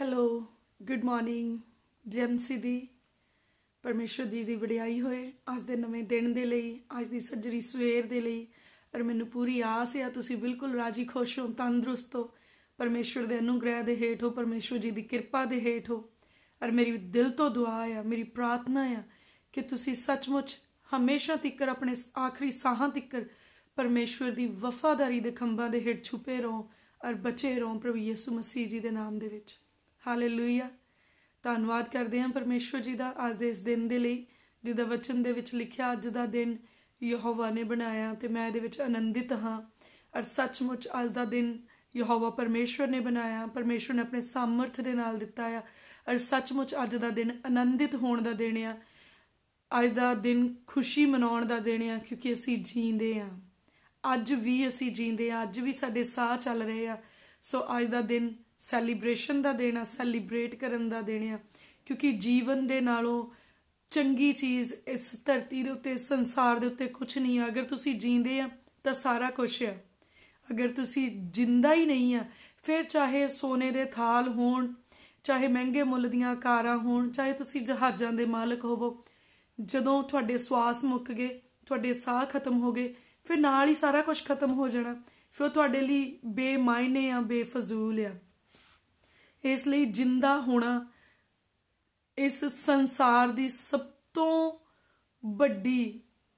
hello good morning ਜੈਮਸੀ ਦੀ ਪਰਮੇਸ਼ਰ ਜੀ ਦੀ ਵਡਿਆਈ ਹੋਏ ਅੱਜ ਦੇ ਨਵੇਂ ਦਿਨ ਦੇ ਲਈ ਅੱਜ ਦੀ ਸਰਜਰੀ ਸਵੇਰ ਦੇ ਲਈ ਔਰ ਮੈਨੂੰ ਪੂਰੀ ਆਸ ਹੈ ਤੁਸੀਂ ਬਿਲਕੁਲ ਰਾਜੀ ਖੁਸ਼ ਹੋ ਤੰਦਰੁਸਤ ਹੋ ਪਰਮੇਸ਼ਰ ਦੇ ਅਨੁਗ੍ਰਹਿ ਦੇ ਹੇਠ ਹੋ ਪਰਮੇਸ਼ਰ ਜੀ ਦੀ ਕਿਰਪਾ ਦੇ ਹੇਠ ਹੋ ਔਰ ਮੇਰੀ ਦਿਲ ਤੋਂ ਦੁਆ ਹੈ ਮੇਰੀ ਪ੍ਰਾਰਥਨਾ ਹੈ ਕਿ ਤੁਸੀਂ ਸੱਚਮੁੱਚ ਹਮੇਸ਼ਾ ਤੀਕਰ ਆਪਣੇ ਆਖਰੀ ਸਾਹਾਂ ਤੀਕਰ ਪਰਮੇਸ਼ਰ ਦੀ ਵਫਾਦਾਰੀ ਦੇ ਖੰਭਾਂ ਦੇ ਹੇਠ ਛੁਪੇ ਰਹੋ ਔਰ ਬਚੇ ਰਹੋ ਪ੍ਰਭੂ ਯਿਸੂ ਮਸੀਹ ਜੀ ਦੇ ਨਾਮ ਦੇ ਵਿੱਚ ਹਾਲੇਲੂਇਆ ਧੰਨਵਾਦ ਕਰਦੇ ਹਾਂ ਪਰਮੇਸ਼ਵਰ ਜੀ ਦਾ ਅੱਜ ਦੇ ਇਸ ਦਿਨ ਦੇ ਲਈ ਜਿਹਦਾ ਵਚਨ ਦੇ ਵਿੱਚ ਲਿਖਿਆ ਅੱਜ ਦਾ ਦਿਨ ਯਹੋਵਾ ਨੇ ਬਣਾਇਆ ਤੇ ਮੈਂ ਇਹਦੇ ਵਿੱਚ ਆਨੰਦਿਤ ਹਾਂ ਅਰ ਸੱਚਮੁੱਚ ਅੱਜ ਦਾ ਦਿਨ ਯਹੋਵਾ ਪਰਮੇਸ਼ਵਰ ਨੇ ਬਣਾਇਆ ਪਰਮੇਸ਼ਵਰ ਨੇ ਆਪਣੇ ਸਮਰਥ ਦੇ ਨਾਲ ਦਿੱਤਾ ਆ ਅਰ ਸੱਚਮੁੱਚ ਅੱਜ ਦਾ ਦਿਨ ਆਨੰਦਿਤ ਹੋਣ ਦਾ ਦਿਨ ਆ ਅੱਜ ਦਾ ਦਿਨ ਖੁਸ਼ੀ ਮਨਾਉਣ ਦਾ ਦਿਨ ਆ ਕਿਉਂਕਿ ਅਸੀਂ ਜੀਂਦੇ ਆ ਅੱਜ ਵੀ ਅਸੀਂ ਜੀਂਦੇ ਆ ਅੱਜ ਵੀ ਸਾਡੇ ਸਾਹ ਚੱਲ ਰਹੇ ਆ ਸੋ ਅੱਜ ਦਾ ਦਿਨ ਸੈਲੀਬ੍ਰੇਸ਼ਨ ਦਾ ਦੇਣਾ ਸੈਲੀਬ੍ਰੇਟ ਕਰਨ ਦਾ ਦੇਣਾ ਕਿਉਂਕਿ ਜੀਵਨ ਦੇ ਨਾਲੋਂ ਚੰਗੀ ਚੀਜ਼ ਇਸ ਧਰਤੀ ਦੇ ਉੱਤੇ ਸੰਸਾਰ ਦੇ ਉੱਤੇ ਕੁਝ ਨਹੀਂ ਆ ਅਗਰ ਤੁਸੀਂ ਜੀਂਦੇ ਆ ਤਾਂ ਸਾਰਾ ਕੁਝ ਆ ਅਗਰ ਤੁਸੀਂ ਜਿੰਦਾ ਹੀ ਨਹੀਂ ਆ ਫਿਰ ਚਾਹੇ ਸੋਨੇ ਦੇ ਥਾਲ ਹੋਣ ਚਾਹੇ ਮਹਿੰਗੇ ਮੁੱਲ ਦੀਆਂ ਕਾਰਾਂ ਹੋਣ ਚਾਹੇ ਤੁਸੀਂ ਜਹਾਜ਼ਾਂ ਦੇ ਮਾਲਕ ਹੋਵੋ ਜਦੋਂ ਤੁਹਾਡੇ ਸਵਾਸ ਮੁੱਕ ਗਏ ਤੁਹਾਡੇ ਸਾਹ ਖਤਮ ਹੋ ਗਏ ਫਿਰ ਨਾਲ ਹੀ ਸਾਰਾ ਕੁਝ ਖਤਮ ਹੋ ਜਾਣਾ ਫਿਰ ਤੁਹਾਡੇ ਲਈ ਬੇਮਾਇਨੇ ਆ ਬੇਫਜ਼ੂਲ ਆ ਇਸ ਲਈ ਜਿੰਦਾ ਹੋਣਾ ਇਸ ਸੰਸਾਰ ਦੀ ਸਭ ਤੋਂ ਵੱਡੀ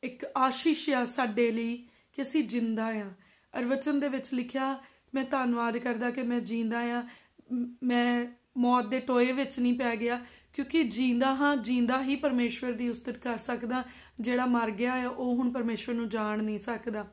ਇੱਕ ਆਸ਼ੀਸ਼ ਆ ਸਾਡੇ ਲਈ ਕਿ ਅਸੀਂ ਜਿੰਦਾ ਆ ਅਰਵਚਨ ਦੇ ਵਿੱਚ ਲਿਖਿਆ ਮੈਂ ਧੰਨਵਾਦ ਕਰਦਾ ਕਿ ਮੈਂ ਜਿੰਦਾ ਆ ਮੈਂ ਮੌਤ ਦੇ ਟੋਏ ਵਿੱਚ ਨਹੀਂ ਪੈ ਗਿਆ ਕਿਉਂਕਿ ਜਿੰਦਾ ਹਾਂ ਜਿੰਦਾ ਹੀ ਪਰਮੇਸ਼ਵਰ ਦੀ ਉਸਤਤ ਕਰ ਸਕਦਾ ਜਿਹੜਾ ਮਰ ਗਿਆ ਹੈ ਉਹ ਹੁਣ ਪਰਮੇਸ਼ਵਰ ਨੂੰ ਜਾਣ ਨਹੀਂ ਸਕਦਾ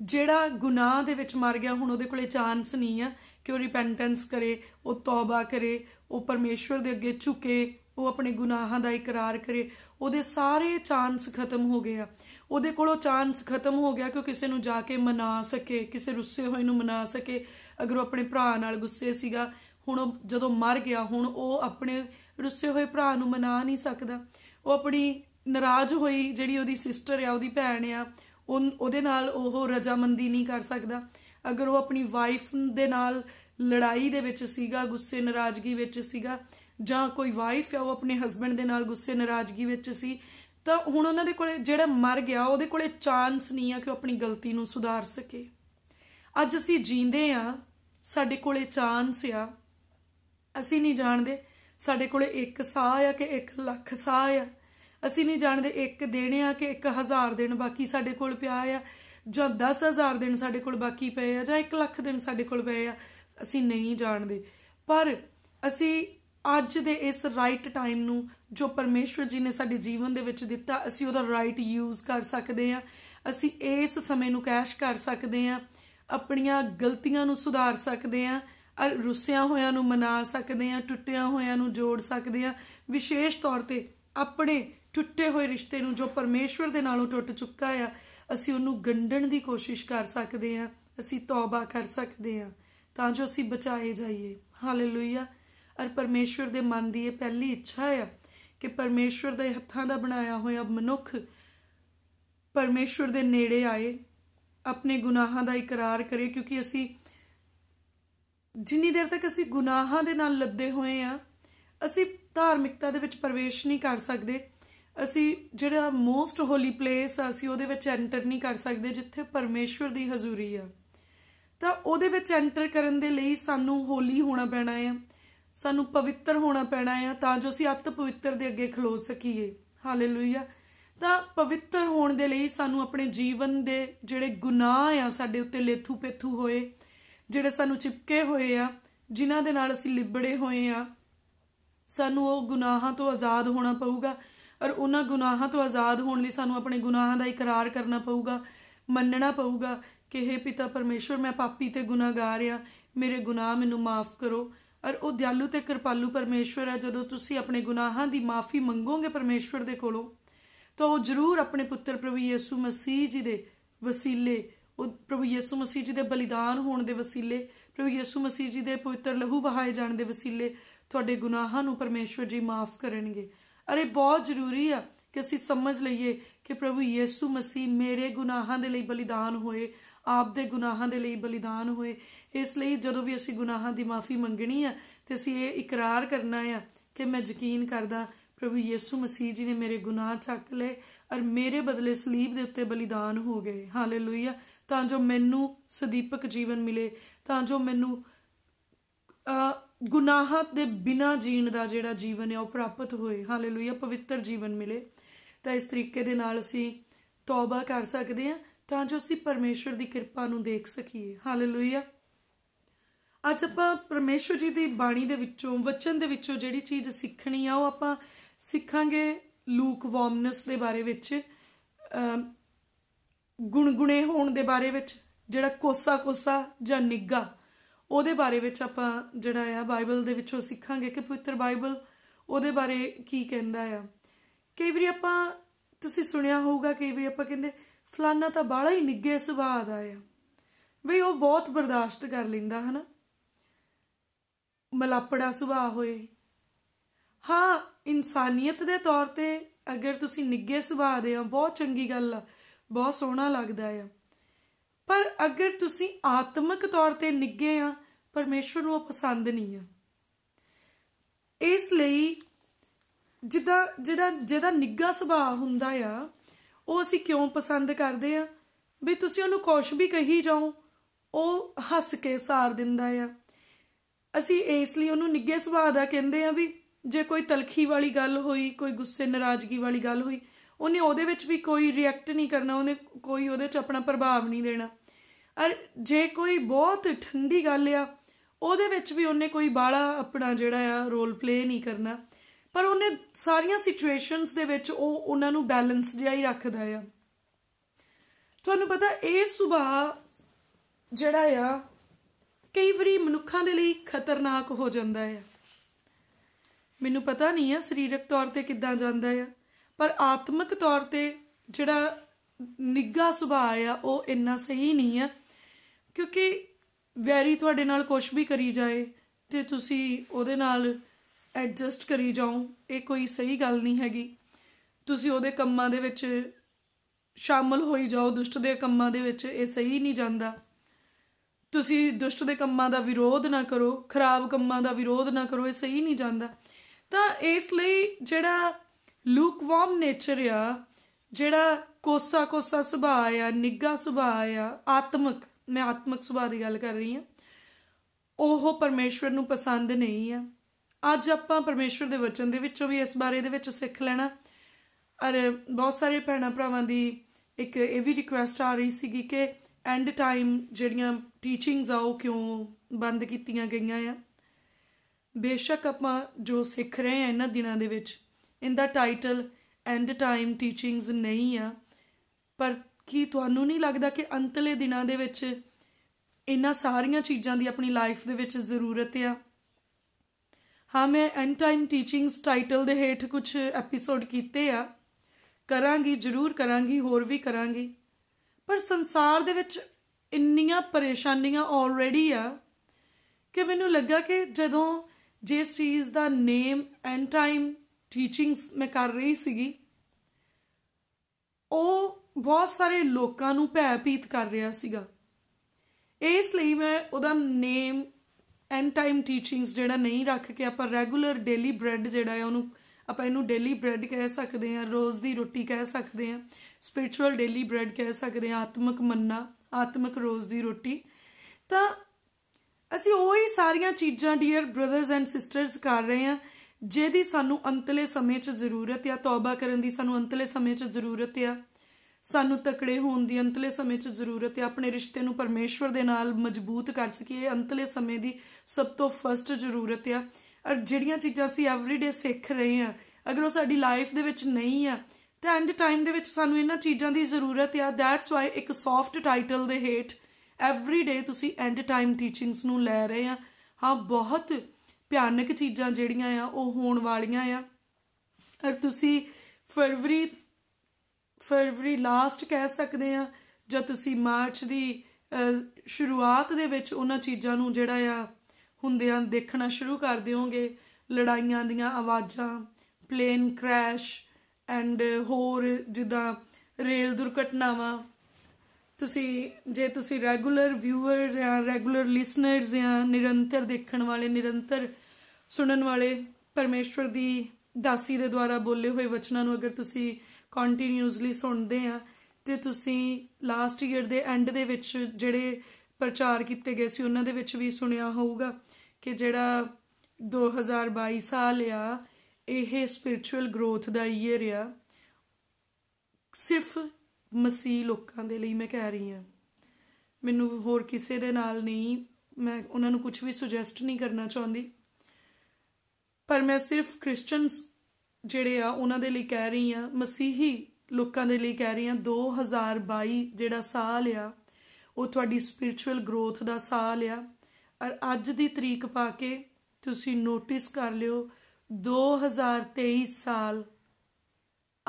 ਜਿਹੜਾ ਗੁਨਾਹ ਦੇ ਵਿੱਚ ਮਰ ਗਿਆ ਹੁਣ ਉਹਦੇ ਕੋਲੇ ਚਾਂਸ ਨਹੀਂ ਆ ਕਿ ਉਹ ਰਿਪੈਂਟੈਂਸ ਕਰੇ ਉਹ ਤੌਬਾ ਕਰੇ ਉਹ ਪਰਮੇਸ਼ਵਰ ਦੇ ਅੱਗੇ ਝੁਕੇ ਉਹ ਆਪਣੇ ਗੁਨਾਹਾਂ ਦਾ ਇਕਰਾਰ ਕਰੇ ਉਹਦੇ ਸਾਰੇ ਚਾਂਸ ਖਤਮ ਹੋ ਗਏ ਆ ਉਹਦੇ ਕੋਲੋਂ ਚਾਂਸ ਖਤਮ ਹੋ ਗਿਆ ਕਿ ਕਿਸੇ ਨੂੰ ਜਾ ਕੇ ਮਨਾ ਸਕੇ ਕਿਸੇ ਰੁੱਸੇ ਹੋਏ ਨੂੰ ਮਨਾ ਸਕੇ ਅਗਰ ਉਹ ਆਪਣੇ ਭਰਾ ਨਾਲ ਗੁੱਸੇ ਸੀਗਾ ਹੁਣ ਜਦੋਂ ਮਰ ਗਿਆ ਹੁਣ ਉਹ ਆਪਣੇ ਰੁੱਸੇ ਹੋਏ ਭਰਾ ਨੂੰ ਮਨਾ ਨਹੀਂ ਸਕਦਾ ਉਹ ਆਪਣੀ ਨਾਰਾਜ਼ ਹੋਈ ਜਿਹੜੀ ਉਹਦੀ ਸਿਸਟਰ ਆ ਉਹਦੀ ਭੈਣ ਆ ਉਹਦੇ ਨਾਲ ਉਹ ਰਜਾਮੰਦੀ ਨਹੀਂ ਕਰ ਸਕਦਾ ਅਗਰ ਉਹ ਆਪਣੀ ਵਾਈਫ ਦੇ ਨਾਲ ਲੜਾਈ ਦੇ ਵਿੱਚ ਸੀਗਾ ਗੁੱਸੇ ਨਾਰਾਜ਼ਗੀ ਵਿੱਚ ਸੀਗਾ ਜਾਂ ਕੋਈ ਵਾਈਫ ਹੈ ਉਹ ਆਪਣੇ ਹਸਬੰਡ ਦੇ ਨਾਲ ਗੁੱਸੇ ਨਾਰਾਜ਼ਗੀ ਵਿੱਚ ਸੀ ਤਾਂ ਹੁਣ ਉਹਨਾਂ ਦੇ ਕੋਲੇ ਜਿਹੜਾ ਮਰ ਗਿਆ ਉਹਦੇ ਕੋਲੇ ਚਾਂਸ ਨਹੀਂ ਆ ਕਿ ਉਹ ਆਪਣੀ ਗਲਤੀ ਨੂੰ ਸੁਧਾਰ ਸਕੇ ਅੱਜ ਅਸੀਂ ਜੀਂਦੇ ਆ ਸਾਡੇ ਕੋਲੇ ਚਾਂਸ ਆ ਅਸੀਂ ਨਹੀਂ ਜਾਣਦੇ ਸਾਡੇ ਕੋਲੇ ਇੱਕ ਸਾਹ ਆ ਕਿ 1 ਲੱਖ ਸਾਹ ਆ ਅਸੀਂ ਨਹੀਂ ਜਾਣਦੇ ਇੱਕ ਦੇਣੇ ਆ ਕਿ 1000 ਦੇਣ ਬਾਕੀ ਸਾਡੇ ਕੋਲ ਪਿਆ ਆ ਜਾਂ 10000 ਦਿਨ ਸਾਡੇ ਕੋਲ ਬਾਕੀ ਪਏ ਆ ਜਾਂ 1 ਲੱਖ ਦਿਨ ਸਾਡੇ ਕੋਲ ਪਏ ਆ ਅਸੀਂ ਨਹੀਂ ਜਾਣਦੇ ਪਰ ਅਸੀਂ ਅੱਜ ਦੇ ਇਸ ਰਾਈਟ ਟਾਈਮ ਨੂੰ ਜੋ ਪਰਮੇਸ਼ਵਰ ਜੀ ਨੇ ਸਾਡੇ ਜੀਵਨ ਦੇ ਵਿੱਚ ਦਿੱਤਾ ਅਸੀਂ ਉਹਦਾ ਰਾਈਟ ਯੂਜ਼ ਕਰ ਸਕਦੇ ਆ ਅਸੀਂ ਇਸ ਸਮੇਂ ਨੂੰ ਕੈਸ਼ ਕਰ ਸਕਦੇ ਆ ਆਪਣੀਆਂ ਗਲਤੀਆਂ ਨੂੰ ਸੁਧਾਰ ਸਕਦੇ ਆ ਰੁੱਸਿਆਂ ਹੋਇਆਂ ਨੂੰ ਮਨਾ ਸਕਦੇ ਆ ਟੁੱਟਿਆਂ ਹੋਇਆਂ ਨੂੰ ਜੋੜ ਸਕਦੇ ਆ ਵਿਸ਼ੇਸ਼ ਤੌਰ ਤੇ ਆਪਣੇ ਟੁੱਟੇ ਹੋਏ ਰਿਸ਼ਤੇ ਨੂੰ ਜੋ ਪਰਮੇਸ਼ਵਰ ਦੇ ਨਾਲੋਂ ਟੁੱਟ ਚੁੱਕਾ ਆ ਅਸੀਂ ਉਹਨੂੰ ਗੰਢਣ ਦੀ ਕੋਸ਼ਿਸ਼ ਕਰ ਸਕਦੇ ਹਾਂ ਅਸੀਂ ਤੌਬਾ ਕਰ ਸਕਦੇ ਹਾਂ ਤਾਂ ਜੋ ਅਸੀਂ ਬਚਾਏ ਜਾਈਏ ਹਾਲੇਲੂਇਆ ਅਰ ਪਰਮੇਸ਼ਵਰ ਦੇ ਮਨ ਦੀ ਇਹ ਪਹਿਲੀ ਇੱਛਾ ਆ ਕਿ ਪਰਮੇਸ਼ਵਰ ਦੇ ਹੱਥਾਂ ਦਾ ਬਣਾਇਆ ਹੋਇਆ ਮਨੁੱਖ ਪਰਮੇਸ਼ਵਰ ਦੇ ਨੇੜੇ ਆਏ ਆਪਣੇ ਗੁਨਾਹਾਂ ਦਾ ਇਕਰਾਰ ਕਰੇ ਕਿਉਂਕਿ ਅਸੀਂ ਜਿੰਨੀ ਦੇਰ ਤੱਕ ਅਸੀਂ ਗੁਨਾਹਾਂ ਦੇ ਨਾਲ ਲੱਦੇ ਹੋਏ ਆ ਅਸੀਂ ਧਾਰਮਿਕਤਾ ਦੇ ਵਿੱਚ ਪ੍ਰਵੇਸ਼ ਨਹੀਂ ਕਰ ਸਕਦੇ ਅਸੀਂ ਜਿਹੜਾ ਮੋਸਟ ਹੋਲੀ ਪਲੇਸ ਅਸੀਂ ਉਹਦੇ ਵਿੱਚ ਐਂਟਰ ਨਹੀਂ ਕਰ ਸਕਦੇ ਜਿੱਥੇ ਪਰਮੇਸ਼ਵਰ ਦੀ ਹਜ਼ੂਰੀ ਆ ਤਾਂ ਉਹਦੇ ਵਿੱਚ ਐਂਟਰ ਕਰਨ ਦੇ ਲਈ ਸਾਨੂੰ ਹੋਲੀ ਹੋਣਾ ਪੈਣਾ ਹੈ ਸਾਨੂੰ ਪਵਿੱਤਰ ਹੋਣਾ ਪੈਣਾ ਹੈ ਤਾਂ ਜੋ ਅਸੀਂ ਅਤ ਪਵਿੱਤਰ ਦੇ ਅੱਗੇ ਖਲੋ ਸਕੀਏ ਹਾਲੇਲੂਇਆ ਤਾਂ ਪਵਿੱਤਰ ਹੋਣ ਦੇ ਲਈ ਸਾਨੂੰ ਆਪਣੇ ਜੀਵਨ ਦੇ ਜਿਹੜੇ ਗੁਨਾਹ ਆ ਸਾਡੇ ਉੱਤੇ ਲੇਥੂ ਪੇਥੂ ਹੋਏ ਜਿਹੜੇ ਸਾਨੂੰ ਚਿਪਕੇ ਹੋਏ ਆ ਜਿਨ੍ਹਾਂ ਦੇ ਨਾਲ ਅਸੀਂ ਲਿਬੜੇ ਹੋਏ ਆ ਸਾਨੂੰ ਉਹ ਗੁਨਾਹਾਂ ਤੋਂ ਆਜ਼ਾਦ ਹੋਣਾ ਪਊਗਾ ਔਰ ਉਹਨਾਂ ਗੁਨਾਹਾਂ ਤੋਂ ਆਜ਼ਾਦ ਹੋਣ ਲਈ ਸਾਨੂੰ ਆਪਣੇ ਗੁਨਾਹਾਂ ਦਾ ਇਕਰਾਰ ਕਰਨਾ ਪਊਗਾ ਮੰਨਣਾ ਪਊਗਾ ਕਿ हे ਪਿਤਾ ਪਰਮੇਸ਼ਰ ਮੈਂ ਪਾਪੀ ਤੇ ਗੁਨਾਹਗਾਰ ਆ ਮੇਰੇ ਗੁਨਾਹ ਮੈਨੂੰ ਮਾਫ ਕਰੋ ਔਰ ਉਹ ਦਿਆਲੂ ਤੇ ਕਿਰਪਾਲੂ ਪਰਮੇਸ਼ਰ ਹੈ ਜਦੋਂ ਤੁਸੀਂ ਆਪਣੇ ਗੁਨਾਹਾਂ ਦੀ ਮਾਫੀ ਮੰਗੋਗੇ ਪਰਮੇਸ਼ਰ ਦੇ ਕੋਲੋਂ ਤਾਂ ਉਹ ਜ਼ਰੂਰ ਆਪਣੇ ਪੁੱਤਰ ਪ੍ਰਭੂ ਯਿਸੂ ਮਸੀਹ ਜੀ ਦੇ ਵਸੀਲੇ ਉਹ ਪ੍ਰਭੂ ਯਿਸੂ ਮਸੀਹ ਜੀ ਦੇ ਬਲੀਦਾਨ ਹੋਣ ਦੇ ਵਸੀਲੇ ਪ੍ਰਭੂ ਯਿਸੂ ਮਸੀਹ ਜੀ ਦੇ ਪਵਿੱਤਰ ਲਹੂ ਵਹਾਏ ਜਾਣ ਦੇ ਵਸੀਲੇ ਤੁਹਾਡੇ ਗੁਨਾਹਾਂ ਨੂੰ ਪਰਮੇਸ਼ਰ ਜੀ ਮਾਫ ਕਰਨਗੇ ਅਰੇ ਬਹੁਤ ਜ਼ਰੂਰੀ ਆ ਕਿ ਅਸੀਂ ਸਮਝ ਲਈਏ ਕਿ ਪ੍ਰਭੂ ਯੀਸ਼ੂ ਮਸੀਹ ਮੇਰੇ ਗੁਨਾਹਾਂ ਦੇ ਲਈ ਬਲੀਦਾਨ ਹੋਏ ਆਪ ਦੇ ਗੁਨਾਹਾਂ ਦੇ ਲਈ ਬਲੀਦਾਨ ਹੋਏ ਇਸ ਲਈ ਜਦੋਂ ਵੀ ਅਸੀਂ ਗੁਨਾਹਾਂ ਦੀ ਮਾਫੀ ਮੰਗਣੀ ਆ ਤੇ ਅਸੀਂ ਇਹ ਇਕਰਾਰ ਕਰਨਾ ਆ ਕਿ ਮੈਂ ਯਕੀਨ ਕਰਦਾ ਪ੍ਰਭੂ ਯੀਸ਼ੂ ਮਸੀਹ ਜੀ ਨੇ ਮੇਰੇ ਗੁਨਾਹ ਚੱਕ ਲਏ ਔਰ ਮੇਰੇ ਬਦਲੇ ਸਲੀਬ ਦੇ ਉੱਤੇ ਬਲੀਦਾਨ ਹੋ ਗਏ ਹਾਲੇਲੂਇਆ ਤਾਂ ਜੋ ਮੈਨੂੰ ਸਦੀਪਕ ਜੀਵਨ ਮਿਲੇ ਤਾਂ ਜੋ ਮੈਨੂੰ ਗੁਨਾਹਾਂ ਦੇ ਬਿਨਾ ਜੀਣ ਦਾ ਜਿਹੜਾ ਜੀਵਨ ਹੈ ਉਹ ਪ੍ਰਾਪਤ ਹੋਏ ਹਾਲੇਲੂਇਆ ਪਵਿੱਤਰ ਜੀਵਨ ਮਿਲੇ ਤਾਂ ਇਸ ਤਰੀਕੇ ਦੇ ਨਾਲ ਅਸੀਂ ਤੌਬਾ ਕਰ ਸਕਦੇ ਹਾਂ ਤਾਂ ਜੋ ਅਸੀਂ ਪਰਮੇਸ਼ਰ ਦੀ ਕਿਰਪਾ ਨੂੰ ਦੇਖ ਸਕੀਏ ਹਾਲੇਲੂਇਆ ਅੱਜ ਆਪਾਂ ਪਰਮੇਸ਼ਰ ਜੀ ਦੀ ਬਾਣੀ ਦੇ ਵਿੱਚੋਂ ਵਚਨ ਦੇ ਵਿੱਚੋਂ ਜਿਹੜੀ ਚੀਜ਼ ਸਿੱਖਣੀ ਆ ਉਹ ਆਪਾਂ ਸਿੱਖਾਂਗੇ ਲੂਕ ਵਾਰਮਨੈਸ ਦੇ ਬਾਰੇ ਵਿੱਚ ਗੁਣਗੁਣੇ ਹੋਣ ਦੇ ਬਾਰੇ ਵਿੱਚ ਜਿਹੜਾ ਕੋਸਾ ਕੋਸਾ ਜਾਂ ਨਿੱਗਾ ਉਹਦੇ ਬਾਰੇ ਵਿੱਚ ਆਪਾਂ ਜਿਹੜਾ ਆ ਬਾਈਬਲ ਦੇ ਵਿੱਚੋਂ ਸਿੱਖਾਂਗੇ ਕਿ ਪਵਿੱਤਰ ਬਾਈਬਲ ਉਹਦੇ ਬਾਰੇ ਕੀ ਕਹਿੰਦਾ ਆ ਕਈ ਵਾਰੀ ਆਪਾਂ ਤੁਸੀਂ ਸੁਣਿਆ ਹੋਊਗਾ ਕਈ ਵਾਰੀ ਆਪਾਂ ਕਹਿੰਦੇ ਫਲਾਨਾ ਤਾਂ ਬਾਲਾ ਹੀ ਨਿੱਗੇ ਸੁਭਾਅ ਦਾ ਆ ਵੀ ਉਹ ਬਹੁਤ ਬਰਦਾਸ਼ਤ ਕਰ ਲਿੰਦਾ ਹਨਾ ਮਲਾਪੜਾ ਸੁਭਾਅ ਹੋਏ ਹਾਂ ਇਨਸਾਨੀਅਤ ਦੇ ਤੌਰ ਤੇ ਅਗਰ ਤੁਸੀਂ ਨਿੱਗੇ ਸੁਭਾਅ ਦੇ ਹੋ ਬਹੁਤ ਚੰਗੀ ਗੱਲ ਆ ਬਹੁਤ ਸੋਹਣਾ ਲੱਗਦਾ ਆ ਪਰ ਅਗਰ ਤੁਸੀਂ ਆਤਮਿਕ ਤੌਰ ਤੇ ਨਿੱਗੇ ਆ ਪਰਮੇਸ਼ਵਰ ਨੂੰ ਉਹ ਪਸੰਦ ਨਹੀਂ ਆ ਇਸ ਲਈ ਜਿਹਦਾ ਜਿਹੜਾ ਜਿਹਦਾ ਨਿੱਗਾ ਸੁਭਾਅ ਹੁੰਦਾ ਆ ਉਹ ਅਸੀਂ ਕਿਉਂ ਪਸੰਦ ਕਰਦੇ ਆ ਵੀ ਤੁਸੀਂ ਉਹਨੂੰ ਕੁਛ ਵੀ ਕਹੀ ਜਾਓ ਉਹ ਹੱਸ ਕੇ ਸਾਰ ਦਿੰਦਾ ਆ ਅਸੀਂ ਇਸ ਲਈ ਉਹਨੂੰ ਨਿੱਗੇ ਸੁਭਾਅ ਦਾ ਕਹਿੰਦੇ ਆ ਵੀ ਜੇ ਕੋਈ ਤਲਖੀ ਵਾਲੀ ਗੱਲ ਹੋਈ ਕੋਈ ਗੁੱਸੇ ਨਾਰਾਜ਼ਗੀ ਵਾਲੀ ਗੱਲ ਹੋਈ ਉਹਨੇ ਉਹਦੇ ਵਿੱਚ ਵੀ ਕੋਈ ਰਿਐਕਟ ਨਹੀਂ ਕਰਨਾ ਉਹਨੇ ਕੋਈ ਉਹਦੇ 'ਚ ਆਪਣਾ ਪ੍ਰਭਾਵ ਨਹੀਂ ਦੇਣਾ ਔਰ ਜੇ ਕੋਈ ਬਹੁਤ ਠੰਡੀ ਗੱਲ ਆ ਉਹਦੇ ਵਿੱਚ ਵੀ ਉਹਨੇ ਕੋਈ ਬਾਲਾ ਆਪਣਾ ਜਿਹੜਾ ਆ ਰੋਲ ਪਲੇ ਨਹੀਂ ਕਰਨਾ ਪਰ ਉਹਨੇ ਸਾਰੀਆਂ ਸਿਚੁਏਸ਼ਨਸ ਦੇ ਵਿੱਚ ਉਹ ਉਹਨਾਂ ਨੂੰ ਬੈਲੈਂਸ ਜਿਹਾ ਹੀ ਰੱਖਦਾ ਆ ਤੁਹਾਨੂੰ ਪਤਾ ਇਹ ਸੁਭਾਅ ਜਿਹੜਾ ਆ ਕਈ ਵਾਰੀ ਮਨੁੱਖਾਂ ਦੇ ਲਈ ਖਤਰਨਾਕ ਹੋ ਜਾਂਦਾ ਹੈ ਮੈਨੂੰ ਪਤਾ ਨਹੀਂ ਆ ਸਰੀਰਕ ਤੌਰ ਤੇ ਕਿੱਦਾਂ ਜਾਂਦਾ ਆ ਪਰ ਆਤਮਿਕ ਤੌਰ ਤੇ ਜਿਹੜਾ ਨਿੱਗਾ ਸੁਭਾਅ ਆ ਉਹ ਇੰਨਾ ਸਹੀ ਨਹੀਂ ਆ ਕਿਉਂਕਿ ਵੈਰੀ ਤੁਹਾਡੇ ਨਾਲ ਕੁਝ ਵੀ ਕਰੀ ਜਾਏ ਤੇ ਤੁਸੀਂ ਉਹਦੇ ਨਾਲ ਐਡਜਸਟ ਕਰੀ ਜਾਓ ਇਹ ਕੋਈ ਸਹੀ ਗੱਲ ਨਹੀਂ ਹੈਗੀ ਤੁਸੀਂ ਉਹਦੇ ਕੰਮਾਂ ਦੇ ਵਿੱਚ ਸ਼ਾਮਲ ਹੋਈ ਜਾਓ ਦੁਸ਼ਟ ਦੇ ਕੰਮਾਂ ਦੇ ਵਿੱਚ ਇਹ ਸਹੀ ਨਹੀਂ ਜਾਂਦਾ ਤੁਸੀਂ ਦੁਸ਼ਟ ਦੇ ਕੰਮਾਂ ਦਾ ਵਿਰੋਧ ਨਾ ਕਰੋ ਖਰਾਬ ਕੰਮਾਂ ਦਾ ਵਿਰੋਧ ਨਾ ਕਰੋ ਇਹ ਸਹੀ ਨਹੀਂ ਜਾਂਦਾ ਤਾਂ ਇਸ ਲਈ ਜਿਹੜਾ ਲੂਕਵਾਰਮ ਨੇਚਰ ਆ ਜਿਹੜਾ ਕੋਸਾ ਕੋਸਾ ਸੁਭਾਅ ਆ ਨਿੱਗਾ ਸੁਭਾਅ ਆ ਆਤਮਿਕ ਮੈਂ ਆਤਮਿਕ ਸੁਭਾਅ ਦੀ ਗੱਲ ਕਰ ਰਹੀ ਹਾਂ ਉਹ ਪਰਮੇਸ਼ਵਰ ਨੂੰ ਪਸੰਦ ਨਹੀਂ ਆ ਅੱਜ ਆਪਾਂ ਪਰਮੇਸ਼ਵਰ ਦੇ ਵਚਨ ਦੇ ਵਿੱਚੋਂ ਵੀ ਇਸ ਬਾਰੇ ਦੇ ਵਿੱਚ ਸਿੱਖ ਲੈਣਾ ਔਰ ਬਹੁਤ ਸਾਰੇ ਭੈਣਾਂ ਭਰਾਵਾਂ ਦੀ ਇੱਕ ਇਹ ਵੀ ਰਿਕੁਐਸਟ ਆ ਰਹੀ ਸੀਗੀ ਕਿ ਐਂਡ ਟਾਈਮ ਜਿਹੜੀਆਂ ਟੀਚਿੰਗਸ ਆ ਉਹ ਕਿਉਂ ਬੰਦ ਕੀਤੀਆਂ ਗਈਆਂ ਆ ਬੇਸ਼ੱਕ ਆਪਾਂ ਜੋ ਸਿੱਖ ਰਹੇ ਆ ਇਹਨਾਂ ਦਿਨਾਂ ਦੇ ਵਿੱਚ ਇਹਦਾ ਟਾਈਟਲ ਐਂਡ ਟਾਈਮ ਟੀਚਿੰਗਸ ਨਹੀਂ ਆ ਪਰ ਕੀ ਤੁਹਾਨੂੰ ਨਹੀਂ ਲੱਗਦਾ ਕਿ ਅੰਤਲੇ ਦਿਨਾਂ ਦੇ ਵਿੱਚ ਇਹਨਾਂ ਸਾਰੀਆਂ ਚੀਜ਼ਾਂ ਦੀ ਆਪਣੀ ਲਾਈਫ ਦੇ ਵਿੱਚ ਜ਼ਰੂਰਤ ਆ ਹਾਂ ਮੈਂ ਐਂਡ ਟਾਈਮ ਟੀਚਿੰਗਸ ਟਾਈਟਲ ਦੇ ਹੇਠ ਕੁਝ ਐਪੀਸੋਡ ਕੀਤੇ ਆ ਕਰਾਂਗੀ ਜ਼ਰੂਰ ਕਰਾਂਗੀ ਹੋਰ ਵੀ ਕਰਾਂਗੀ ਪਰ ਸੰਸਾਰ ਦੇ ਵਿੱਚ ਇੰਨੀਆਂ ਪਰੇਸ਼ਾਨੀਆਂ ਆਲਰੇਡੀ ਆ ਕਿ ਮੈਨੂੰ ਲੱਗਾ ਕਿ ਜਦੋਂ ਜਿਸ ਚੀਜ਼ ਦਾ ਨੇਮ ਐਂਡ ਟਾਈਮ ਟੀਚਿੰਗਸ ਮੈਂ ਕਰ ਰਹੀ ਸੀਗੀ ਉਹ ਬਹੁਤ ਸਾਰੇ ਲੋਕਾਂ ਨੂੰ ਭੈਭੀਤ ਕਰ ਰਿਹਾ ਸੀਗਾ ਇਸ ਲਈ ਮੈਂ ਉਹਦਾ ਨੇਮ ਐਂਡ ਟਾਈਮ ਟੀਚਿੰਗਸ ਜਿਹੜਾ ਨਹੀਂ ਰੱਖ ਕੇ ਆਪਾਂ ਰੈਗੂਲਰ ਡੇਲੀ ਬ੍ਰੈਡ ਜਿਹੜਾ ਹੈ ਉਹਨੂੰ ਆਪਾਂ ਇਹਨੂੰ ਡੇਲੀ ਬ੍ਰੈਡ ਕਹਿ ਸਕਦੇ ਹਾਂ ਰੋਜ਼ ਦੀ ਰੋਟੀ ਕਹਿ ਸਕਦੇ ਹਾਂ ਸਪਿਰਚੁਅਲ ਡੇਲੀ ਬ੍ਰੈਡ ਕਹਿ ਸਕਦੇ ਹਾਂ ਆਤਮਿਕ ਮੰਨਾ ਆਤਮਿਕ ਰੋਜ਼ ਦੀ ਰੋਟੀ ਤਾਂ ਅਸੀਂ ਉਹ ਹੀ ਸਾਰੀਆਂ ਚੀਜ਼ਾਂ ਡੀਅਰ ਬ੍ਰਦਰਸ ਐਂਡ ਸਿਸਟਰਸ ਕਰ ਰਹੇ ਹਾਂ ਜਿਹਦੀ ਸਾਨੂੰ ਅੰਤਲੇ ਸਮੇਂ 'ਚ ਜ਼ਰੂਰਤ ਆ ਤੌਬਾ ਕਰਨ ਦੀ ਸਾਨੂੰ ਅੰਤਲੇ ਸਮੇਂ 'ਚ ਜ਼ਰੂਰਤ ਆ ਸਾਨੂੰ ਤਕੜੇ ਹੋਣ ਦੀ ਅੰਤਲੇ ਸਮੇਂ 'ਚ ਜ਼ਰੂਰਤ ਹੈ ਆਪਣੇ ਰਿਸ਼ਤੇ ਨੂੰ ਪਰਮੇਸ਼ਵਰ ਦੇ ਨਾਲ ਮਜ਼ਬੂਤ ਕਰ ਸਕੀਏ ਅੰਤਲੇ ਸਮੇਂ ਦੀ ਸਭ ਤੋਂ ਫਰਸਟ ਜ਼ਰੂਰਤ ਹੈ ਔਰ ਜਿਹੜੀਆਂ ਚੀਜ਼ਾਂ ਸੀ ਐਵਰੀਡੇ ਸਿੱਖ ਰਹੇ ਆ ਅਗਰ ਉਹ ਸਾਡੀ ਲਾਈਫ ਦੇ ਵਿੱਚ ਨਹੀਂ ਆ ਤਾਂ ਐਂਡ ਟਾਈਮ ਦੇ ਵਿੱਚ ਸਾਨੂੰ ਇਹਨਾਂ ਚੀਜ਼ਾਂ ਦੀ ਜ਼ਰੂਰਤ ਆ ਦੈਟਸ ਵਾਈ ਇੱਕ ਸੌਫਟ ਟਾਈਟਲ ਦੇ ਹੇਠ ਐਵਰੀਡੇ ਤੁਸੀਂ ਐਂਡ ਟਾਈਮ ਟੀਚਿੰਗਸ ਨੂੰ ਲੈ ਰਹੇ ਆ ਹਾਂ ਬਹੁਤ ਭਿਆਨਕ ਚੀਜ਼ਾਂ ਜਿਹੜੀਆਂ ਆ ਉਹ ਹੋਣ ਵਾਲੀਆਂ ਆ ਔਰ ਤੁਸੀਂ ਫਰਵਰੀ ਫਰਵਰੀ ਲਾਸਟ ਕਹਿ ਸਕਦੇ ਆ ਜਾਂ ਤੁਸੀਂ ਮਾਰਚ ਦੀ ਸ਼ੁਰੂਆਤ ਦੇ ਵਿੱਚ ਉਹਨਾਂ ਚੀਜ਼ਾਂ ਨੂੰ ਜਿਹੜਾ ਆ ਹੁੰਦਿਆਂ ਦੇਖਣਾ ਸ਼ੁਰੂ ਕਰ ਦਿਓਗੇ ਲੜਾਈਆਂ ਦੀਆਂ ਆਵਾਜ਼ਾਂ ਪਲੇਨ ਕ੍ਰੈਸ਼ ਐਂਡ ਹੋਰ ਜਿੱਦਾਂ ਰੇਲ ਦੁਰਘਟਨਾਵਾਂ ਤੁਸੀਂ ਜੇ ਤੁਸੀਂ ਰੈਗੂਲਰ ਵਿਊਅਰ ਜਾਂ ਰੈਗੂਲਰ ਲਿਸਨਰਸ ਜਾਂ ਨਿਰੰਤਰ ਦੇਖਣ ਵਾਲੇ ਨਿਰੰਤਰ ਸੁਣਨ ਵਾਲੇ ਪਰਮੇਸ਼ਵਰ ਦੀ ਦਾਸੀ ਦੇ ਦੁਆਰਾ ਬੋਲੇ ਹੋਏ ਵਚਨਾਂ ਨੂੰ ਅਗਰ ਤੁਸੀਂ ਕੰਟੀਨਿਊਸਲੀ ਸੁਣਦੇ ਆ ਤੇ ਤੁਸੀਂ ਲਾਸਟ ਈਅਰ ਦੇ ਐਂਡ ਦੇ ਵਿੱਚ ਜਿਹੜੇ ਪ੍ਰਚਾਰ ਕੀਤੇ ਗਏ ਸੀ ਉਹਨਾਂ ਦੇ ਵਿੱਚ ਵੀ ਸੁਣਿਆ ਹੋਊਗਾ ਕਿ ਜਿਹੜਾ 2022 ਸਾਲ ਆ ਇਹ ਸਪਿਰਚੁਅਲ ਗਰੋਥ ਦਾ ਈਅਰ ਆ ਸਿਰਫ ਮਸੀਹ ਲੋਕਾਂ ਦੇ ਲਈ ਮੈਂ ਕਹਿ ਰਹੀ ਹਾਂ ਮੈਨੂੰ ਹੋਰ ਕਿਸੇ ਦੇ ਨਾਲ ਨਹੀਂ ਮੈਂ ਉਹਨਾਂ ਨੂੰ ਕੁਝ ਵੀ ਸੁਜੈਸਟ ਨਹੀਂ ਕਰਨਾ ਚਾਹੁੰਦੀ ਪਰ ਮੈਂ ਸਿਰਫ ਕ੍ਰਿਸਚੀਅਨਸ ਜਿਹੜੇ ਆ ਉਹਨਾਂ ਦੇ ਲਈ ਕਹਿ ਰਹੀ ਆ ਮਸੀਹੀ ਲੋਕਾਂ ਦੇ ਲਈ ਕਹਿ ਰਹੀ ਆ 2022 ਜਿਹੜਾ ਸਾਲ ਆ ਉਹ ਤੁਹਾਡੀ ਸਪਿਰਚੁਅਲ ਗਰੋਥ ਦਾ ਸਾਲ ਆ ਔਰ ਅੱਜ ਦੀ ਤਰੀਕ ਪਾ ਕੇ ਤੁਸੀਂ ਨੋਟਿਸ ਕਰ ਲਿਓ 2023 ਸਾਲ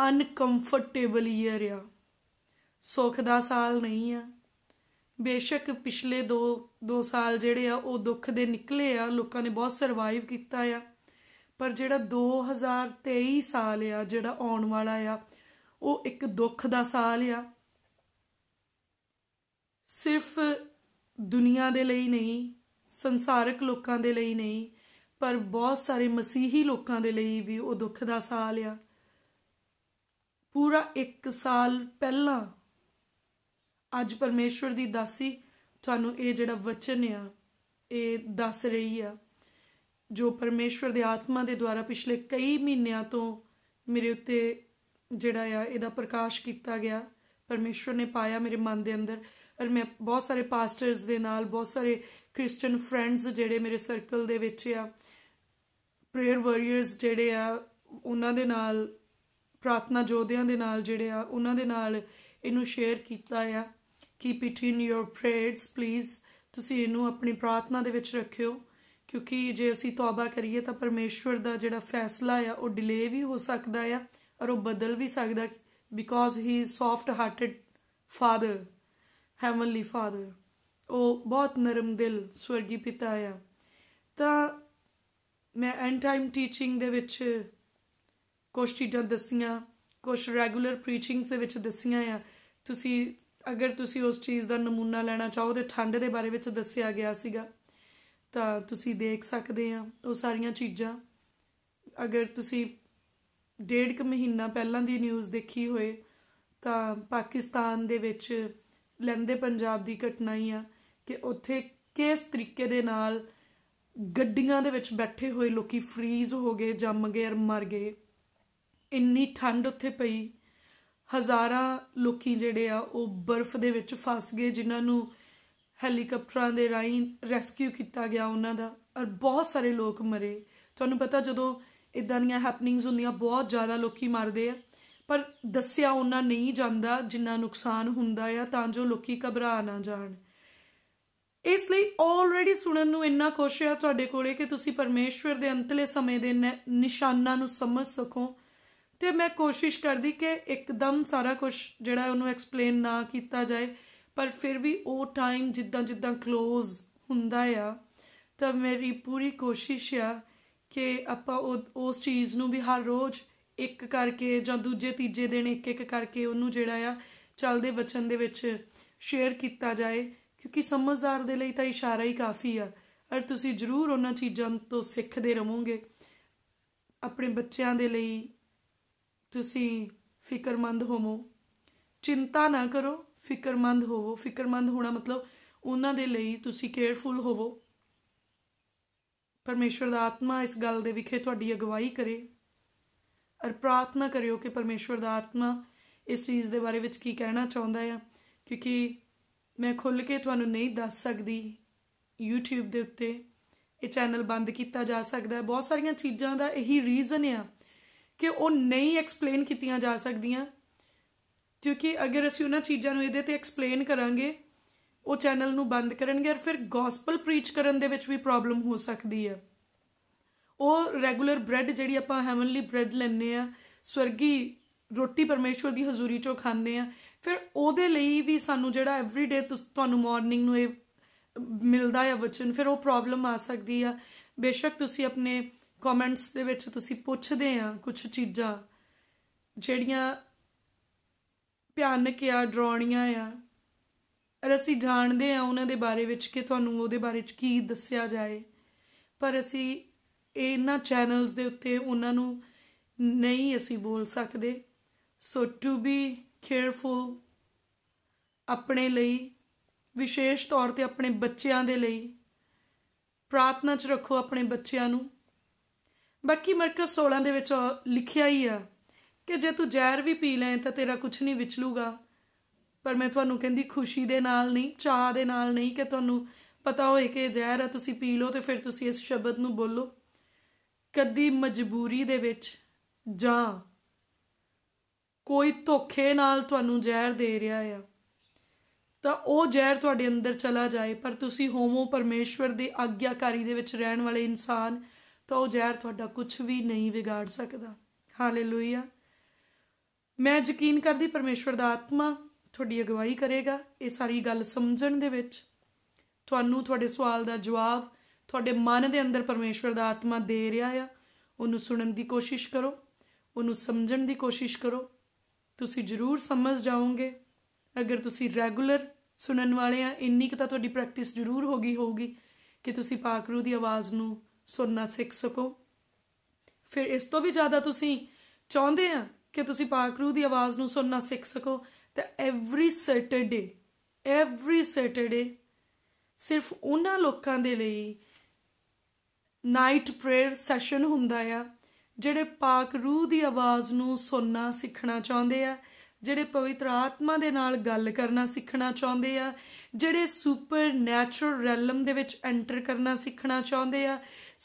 ਅਨਕੰਫਰਟੇਬਲ ਈਅਰ ਆ ਸੁੱਖ ਦਾ ਸਾਲ ਨਹੀਂ ਆ ਬੇਸ਼ੱਕ ਪਿਛਲੇ 2 2 ਸਾਲ ਜਿਹੜੇ ਆ ਉਹ ਦੁੱਖ ਦੇ ਨਿਕਲੇ ਆ ਲੋਕਾਂ ਨੇ ਬਹੁਤ ਸਰਵਾਈਵ ਕੀਤਾ ਆ ਪਰ ਜਿਹੜਾ 2023 ਸਾਲ ਆ ਜਿਹੜਾ ਆਉਣ ਵਾਲਾ ਆ ਉਹ ਇੱਕ ਦੁੱਖ ਦਾ ਸਾਲ ਆ ਸਿਰਫ ਦੁਨੀਆ ਦੇ ਲਈ ਨਹੀਂ ਸੰਸਾਰਕ ਲੋਕਾਂ ਦੇ ਲਈ ਨਹੀਂ ਪਰ ਬਹੁਤ ਸਾਰੇ ਮਸੀਹੀ ਲੋਕਾਂ ਦੇ ਲਈ ਵੀ ਉਹ ਦੁੱਖ ਦਾ ਸਾਲ ਆ ਪੂਰਾ 1 ਸਾਲ ਪਹਿਲਾਂ ਅੱਜ ਪਰਮੇਸ਼ਵਰ ਦੀ ਦਾਸੀ ਤੁਹਾਨੂੰ ਇਹ ਜਿਹੜਾ ਵਚਨ ਆ ਇਹ ਦੱਸ ਰਹੀ ਆ ਜੋ ਪਰਮੇਸ਼ਵਰ ਦੇ ਆਤਮਾ ਦੇ ਦੁਆਰਾ ਪਿਛਲੇ ਕਈ ਮਹੀਨਿਆਂ ਤੋਂ ਮੇਰੇ ਉੱਤੇ ਜਿਹੜਾ ਆ ਇਹਦਾ ਪ੍ਰਕਾਸ਼ ਕੀਤਾ ਗਿਆ ਪਰਮੇਸ਼ਵਰ ਨੇ ਪਾਇਆ ਮੇਰੇ ਮਨ ਦੇ ਅੰਦਰ ਔਰ ਮੈਂ ਬਹੁਤ ਸਾਰੇ ਪਾਸਟਰਸ ਦੇ ਨਾਲ ਬਹੁਤ ਸਾਰੇ ਕ੍ਰਿਸਚੀਅਨ ਫਰੈਂਡਸ ਜਿਹੜੇ ਮੇਰੇ ਸਰਕਲ ਦੇ ਵਿੱਚ ਆ ਪ੍ਰੇਅਰ ਵਾਰੀਅਰਸ ਜਿਹੜੇ ਆ ਉਹਨਾਂ ਦੇ ਨਾਲ ਪ੍ਰਾਰਥਨਾ ਜੋਧਿਆਂ ਦੇ ਨਾਲ ਜਿਹੜੇ ਆ ਉਹਨਾਂ ਦੇ ਨਾਲ ਇਹਨੂੰ ਸ਼ੇਅਰ ਕੀਤਾ ਆ keep it in your prayers please ਤੁਸੀਂ ਇਹਨੂੰ ਆਪਣੀ ਪ੍ਰਾਰਥਨਾ ਦੇ ਵਿੱਚ ਰੱਖਿਓ ਕਿਉਂਕਿ ਜੇ ਅਸੀਂ ਤੌਬਾ ਕਰੀਏ ਤਾਂ ਪਰਮੇਸ਼ਵਰ ਦਾ ਜਿਹੜਾ ਫੈਸਲਾ ਆ ਉਹ ਡਿਲੇ ਵੀ ਹੋ ਸਕਦਾ ਆ ਔਰ ਉਹ ਬਦਲ ਵੀ ਸਕਦਾ because he soft hearted father heavenly father ਉਹ ਬਹੁਤ ਨਰਮ ਦਿਲ ਸਵਰਗੀ ਪਿਤਾ ਆ ਤਾਂ ਮੈਂ ਐਂਡ ਟਾਈਮ ਟੀਚਿੰਗ ਦੇ ਵਿੱਚ ਕੁਝ ਚੀਜ਼ਾਂ ਦੱਸੀਆਂ ਕੁਝ ਰੈਗੂਲਰ ਪ੍ਰੀਚਿੰਗਸ ਦੇ ਵਿੱਚ ਦੱਸੀਆਂ ਆ ਤੁਸੀਂ ਅਗਰ ਤੁਸੀਂ ਉਸ ਚੀਜ਼ ਦਾ ਨਮੂਨਾ ਲੈਣਾ ਚਾਹੋ ਤੇ ਠੰਡ ਦੇ ਬਾਰੇ ਵਿੱਚ ਦੱਸਿਆ ਗਿਆ ਸੀਗਾ ਤਾਂ ਤੁਸੀਂ ਦੇਖ ਸਕਦੇ ਆ ਉਹ ਸਾਰੀਆਂ ਚੀਜ਼ਾਂ ਅਗਰ ਤੁਸੀਂ ਡੇਢ ਕੁ ਮਹੀਨਾ ਪਹਿਲਾਂ ਦੀ ਨਿਊਜ਼ ਦੇਖੀ ਹੋਏ ਤਾਂ ਪਾਕਿਸਤਾਨ ਦੇ ਵਿੱਚ ਲੰਦੇ ਪੰਜਾਬ ਦੀ ਘਟਨਾ ਹੀ ਆ ਕਿ ਉੱਥੇ ਕਿਸ ਤਰੀਕੇ ਦੇ ਨਾਲ ਗੱਡੀਆਂ ਦੇ ਵਿੱਚ ਬੈਠੇ ਹੋਏ ਲੋਕੀ ਫ੍ਰੀਜ਼ ਹੋ ਗਏ ਜੰਮ ਗਏ ਔਰ ਮਰ ਗਏ ਇੰਨੀ ਠੰਡ ਉੱਥੇ ਪਈ ਹਜ਼ਾਰਾਂ ਲੋਕੀ ਜਿਹੜੇ ਆ ਉਹ ਬਰਫ਼ ਦੇ ਵਿੱਚ ਫਸ ਗਏ ਜਿਨ੍ਹਾਂ ਨੂੰ ਹੈਲੀਕਾਪਟਰਾਂ ਦੇ ਰਾਹੀਂ ਰੈਸਕਿਊ ਕੀਤਾ ਗਿਆ ਉਹਨਾਂ ਦਾ ਔਰ ਬਹੁਤ ਸਾਰੇ ਲੋਕ ਮਰੇ ਤੁਹਾਨੂੰ ਪਤਾ ਜਦੋਂ ਇਦਾਂ ਦੀਆਂ ਹੈਪਨਿੰਗਸ ਹੁੰਦੀਆਂ ਬਹੁਤ ਜ਼ਿਆਦਾ ਲੋਕੀ ਮਰਦੇ ਆ ਪਰ ਦੱਸਿਆ ਉਹਨਾਂ ਨਹੀਂ ਜਾਂਦਾ ਜਿੰਨਾ ਨੁਕਸਾਨ ਹੁੰਦਾ ਆ ਤਾਂ ਜੋ ਲੋਕੀ ਘਬਰਾ ਨਾ ਜਾਣ ਇਸ ਲਈ ਆਲਰੇਡੀ ਸੁਣਨ ਨੂੰ ਇੰਨਾ ਕੋਸ਼ਿਸ਼ ਹੈ ਤੁਹਾਡੇ ਕੋਲੇ ਕਿ ਤੁਸੀਂ ਪਰਮੇਸ਼ਵਰ ਦੇ ਅੰਤਲੇ ਸਮੇਂ ਦੇ ਨਿਸ਼ਾਨਾਂ ਨੂੰ ਸਮਝ ਸਕੋ ਤੇ ਮੈਂ ਕੋਸ਼ਿਸ਼ ਕਰਦੀ ਕਿ ਇੱਕਦਮ ਸਾਰਾ ਕੁਝ ਜਿਹੜਾ ਉਹਨੂੰ ਐਕਸਪਲੇਨ ਨਾ ਕੀਤਾ ਜਾਏ ਪਰ ਫਿਰ ਵੀ ਉਹ ਟਾਈਮ ਜਿੱਦਾਂ ਜਿੱਦਾਂ ক্লোਜ਼ ਹੁੰਦਾ ਆ ਤਾਂ ਮੇਰੀ ਪੂਰੀ ਕੋਸ਼ਿਸ਼ ਆ ਕਿ ਆਪਾਂ ਉਸ ਚੀਜ਼ ਨੂੰ ਵੀ ਹਰ ਰੋਜ਼ ਇੱਕ ਕਰਕੇ ਜਾਂ ਦੂਜੇ ਤੀਜੇ ਦਿਨ ਇੱਕ ਇੱਕ ਕਰਕੇ ਉਹਨੂੰ ਜਿਹੜਾ ਆ ਚੱਲਦੇ ਵਚਨ ਦੇ ਵਿੱਚ ਸ਼ੇਅਰ ਕੀਤਾ ਜਾਏ ਕਿਉਂਕਿ ਸਮਝਦਾਰ ਦੇ ਲਈ ਤਾਂ ਇਸ਼ਾਰਾ ਹੀ ਕਾਫੀ ਆ ਔਰ ਤੁਸੀਂ ਜ਼ਰੂਰ ਉਹਨਾਂ ਚੀਜ਼ਾਂ ਤੋਂ ਸਿੱਖਦੇ ਰਹੋਗੇ ਆਪਣੇ ਬੱਚਿਆਂ ਦੇ ਲਈ ਤੁਸੀਂ ਫਿਕਰਮੰਦ ਹੋਵੋ ਚਿੰਤਾ ਨਾ ਕਰੋ ਫਿਕਰਮੰਦ ਹੋਵੋ ਫਿਕਰਮੰਦ ਹੋਣਾ ਮਤਲਬ ਉਹਨਾਂ ਦੇ ਲਈ ਤੁਸੀਂ ਕੇਅਰਫੁਲ ਹੋਵੋ ਪਰਮੇਸ਼ਰ ਦਾ ਆਤਮਾ ਇਸ ਗੱਲ ਦੇ ਵਿਖੇ ਤੁਹਾਡੀ ਅਗਵਾਈ ਕਰੇ ਅਰ ਪ੍ਰਾਰਥਨਾ ਕਰਿਓ ਕਿ ਪਰਮੇਸ਼ਰ ਦਾ ਆਤਮਾ ਇਸ ਚੀਜ਼ ਦੇ ਬਾਰੇ ਵਿੱਚ ਕੀ ਕਹਿਣਾ ਚਾਹੁੰਦਾ ਹੈ ਕਿਉਂਕਿ ਮੈਂ ਖੁੱਲ ਕੇ ਤੁਹਾਨੂੰ ਨਹੀਂ ਦੱਸ ਸਕਦੀ YouTube ਦੇ ਉੱਤੇ ਇਹ ਚੈਨਲ ਬੰਦ ਕੀਤਾ ਜਾ ਸਕਦਾ ਹੈ ਬਹੁਤ ਸਾਰੀਆਂ ਚੀਜ਼ਾਂ ਦਾ ਇਹੀ ਰੀਜ਼ਨ ਆ ਕਿ ਉਹ ਨਹੀਂ ਐਕਸਪਲੇਨ ਕੀਤੀਆਂ ਜਾ ਸਕਦੀਆਂ ਕਿਉਂਕਿ ਅਗਰ ਅਸੀਂ ਉਹਨਾਂ ਚੀਜ਼ਾਂ ਨੂੰ ਇਹਦੇ ਤੇ ਐਕਸਪਲੇਨ ਕਰਾਂਗੇ ਉਹ ਚੈਨਲ ਨੂੰ ਬੰਦ ਕਰਨਗੇ ਔਰ ਫਿਰ ਗੋਸਪਲ ਪ੍ਰੀਚ ਕਰਨ ਦੇ ਵਿੱਚ ਵੀ ਪ੍ਰੋਬਲਮ ਹੋ ਸਕਦੀ ਹੈ ਉਹ ਰੈਗੂਲਰ ਬ੍ਰੈਡ ਜਿਹੜੀ ਆਪਾਂ ਹੈਵਨਲੀ ਬ੍ਰੈਡ ਲੈਣੇ ਆ ਸਵਰਗੀ ਰੋਟੀ ਪਰਮੇਸ਼ਵਰ ਦੀ ਹਜ਼ੂਰੀ ਚੋਂ ਖਾਂਦੇ ਆ ਫਿਰ ਉਹਦੇ ਲਈ ਵੀ ਸਾਨੂੰ ਜਿਹੜਾ ਐਵਰੀਡੇ ਤੁਹਾਨੂੰ ਮਾਰਨਿੰਗ ਨੂੰ ਇਹ ਮਿਲਦਾ ਹੈ ਵਚਨ ਫਿਰ ਉਹ ਪ੍ਰੋਬਲਮ ਆ ਸਕਦੀ ਆ ਬੇਸ਼ੱਕ ਤੁਸੀਂ ਆਪਣੇ ਕਮੈਂਟਸ ਦੇ ਵਿੱਚ ਤੁਸੀਂ ਪੁੱਛਦੇ ਆ ਕੁਝ ਚੀਜ਼ਾਂ ਜਿਹੜੀਆਂ ਭਿਆਨਕ ਆ ਡਰਾਉਣੀਆਂ ਆ ਅਰ ਅਸੀਂ ਜਾਣਦੇ ਆ ਉਹਨਾਂ ਦੇ ਬਾਰੇ ਵਿੱਚ ਕਿ ਤੁਹਾਨੂੰ ਉਹਦੇ ਬਾਰੇ ਵਿੱਚ ਕੀ ਦੱਸਿਆ ਜਾਏ ਪਰ ਅਸੀਂ ਇਹਨਾਂ ਚੈਨਲਸ ਦੇ ਉੱਤੇ ਉਹਨਾਂ ਨੂੰ ਨਹੀਂ ਅਸੀਂ ਬੋਲ ਸਕਦੇ ਸੋ ਟੂ ਬੀ ਕੇਅਰਫੁਲ ਆਪਣੇ ਲਈ ਵਿਸ਼ੇਸ਼ ਤੌਰ ਤੇ ਆਪਣੇ ਬੱਚਿਆਂ ਦੇ ਲਈ ਪ੍ਰਾਰਥਨਾ 'ਚ ਰੱਖੋ ਆਪਣੇ ਬੱਚਿਆਂ ਨੂੰ ਬਾਕੀ ਮਰਕਸ 16 ਦੇ ਵਿੱਚ ਲਿਖਿਆ ਹੀ ਆ ਕਿ ਜੇ ਤੂੰ ਜ਼ਹਿਰ ਵੀ ਪੀ ਲੈ ਤਾਂ ਤੇਰਾ ਕੁਝ ਨਹੀਂ ਵਿਚਲੂਗਾ ਪਰ ਮੈਂ ਤੁਹਾਨੂੰ ਕਹਿੰਦੀ ਖੁਸ਼ੀ ਦੇ ਨਾਲ ਨਹੀਂ ਚਾਹ ਦੇ ਨਾਲ ਨਹੀਂ ਕਿ ਤੁਹਾਨੂੰ ਪਤਾ ਹੋਏ ਕਿ ਜ਼ਹਿਰ ਆ ਤੁਸੀਂ ਪੀ ਲਓ ਤੇ ਫਿਰ ਤੁਸੀਂ ਇਸ ਸ਼ਬਦ ਨੂੰ ਬੋਲੋ ਕਦੀ ਮਜਬੂਰੀ ਦੇ ਵਿੱਚ ਜਾਂ ਕੋਈ ਧੋਖੇ ਨਾਲ ਤੁਹਾਨੂੰ ਜ਼ਹਿਰ ਦੇ ਰਿਹਾ ਆ ਤਾਂ ਉਹ ਜ਼ਹਿਰ ਤੁਹਾਡੇ ਅੰਦਰ ਚਲਾ ਜਾਏ ਪਰ ਤੁਸੀਂ ਹੋਮੋ ਪਰਮੇਸ਼ਵਰ ਦੇ ਆਗਿਆਕਾਰੀ ਦੇ ਵਿੱਚ ਰਹਿਣ ਵਾਲੇ ਇਨਸਾਨ ਤਾਂ ਉਹ ਜ਼ਹਿਰ ਤੁਹਾਡਾ ਕੁਝ ਵੀ ਨਹੀਂ ਵਿਗਾੜ ਸਕਦਾ ਹਾਲੇਲੂਇਆ ਮੈਂ ਯਕੀਨ ਕਰਦੀ ਪਰਮੇਸ਼ਵਰ ਦਾ ਆਤਮਾ ਤੁਹਾਡੀ ਅਗਵਾਈ ਕਰੇਗਾ ਇਹ ਸਾਰੀ ਗੱਲ ਸਮਝਣ ਦੇ ਵਿੱਚ ਤੁਹਾਨੂੰ ਤੁਹਾਡੇ ਸਵਾਲ ਦਾ ਜਵਾਬ ਤੁਹਾਡੇ ਮਨ ਦੇ ਅੰਦਰ ਪਰਮੇਸ਼ਵਰ ਦਾ ਆਤਮਾ ਦੇ ਰਿਹਾ ਆ ਉਹਨੂੰ ਸੁਣਨ ਦੀ ਕੋਸ਼ਿਸ਼ ਕਰੋ ਉਹਨੂੰ ਸਮਝਣ ਦੀ ਕੋਸ਼ਿਸ਼ ਕਰੋ ਤੁਸੀਂ ਜ਼ਰੂਰ ਸਮਝ ਜਾਓਗੇ ਅਗਰ ਤੁਸੀਂ ਰੈਗੂਲਰ ਸੁਣਨ ਵਾਲੇ ਆ ਇੰਨੀ ਕਿ ਤਾਂ ਤੁਹਾਡੀ ਪ੍ਰੈਕਟਿਸ ਜ਼ਰੂਰ ਹੋ ਗਈ ਹੋਊਗੀ ਕਿ ਤੁਸੀਂ ਪਾਕਰੂ ਦੀ ਆਵਾਜ਼ ਨੂੰ ਸੁਣਨਾ ਸਿੱਖ ਸਕੋ ਫਿਰ ਇਸ ਤੋਂ ਵੀ ਜ਼ਿਆਦਾ ਤੁਸੀਂ ਚਾਹੁੰਦੇ ਆ ਕਿ ਤੁਸੀਂ ਪਾਕਰੂ ਦੀ ਆਵਾਜ਼ ਨੂੰ ਸੁਣਨਾ ਸਿੱਖ ਸਕੋ ਤਾਂ ਐਵਰੀ ਸੈਟਰਡੇ ਐਵਰੀ ਸੈਟਰਡੇ ਸਿਰਫ ਉਹਨਾਂ ਲੋਕਾਂ ਦੇ ਲਈ ਨਾਈਟ ਪ੍ਰੇਅਰ ਸੈਸ਼ਨ ਹੁੰਦਾ ਆ ਜਿਹੜੇ ਪਾਕ ਰੂਹ ਦੀ ਆਵਾਜ਼ ਨੂੰ ਸੁਣਨਾ ਸਿੱਖਣਾ ਚਾਹੁੰਦੇ ਆ ਜਿਹੜੇ ਪਵਿੱਤਰ ਆਤਮਾ ਦੇ ਨਾਲ ਗੱਲ ਕਰਨਾ ਸਿੱਖਣਾ ਚਾਹੁੰਦੇ ਆ ਜਿਹੜੇ ਸੁਪਰ ਨੈਚੁਰਲ ਰੈਲਮ ਦੇ ਵਿੱਚ ਐਂਟਰ ਕਰਨਾ ਸਿੱਖਣਾ ਚਾਹੁੰਦੇ ਆ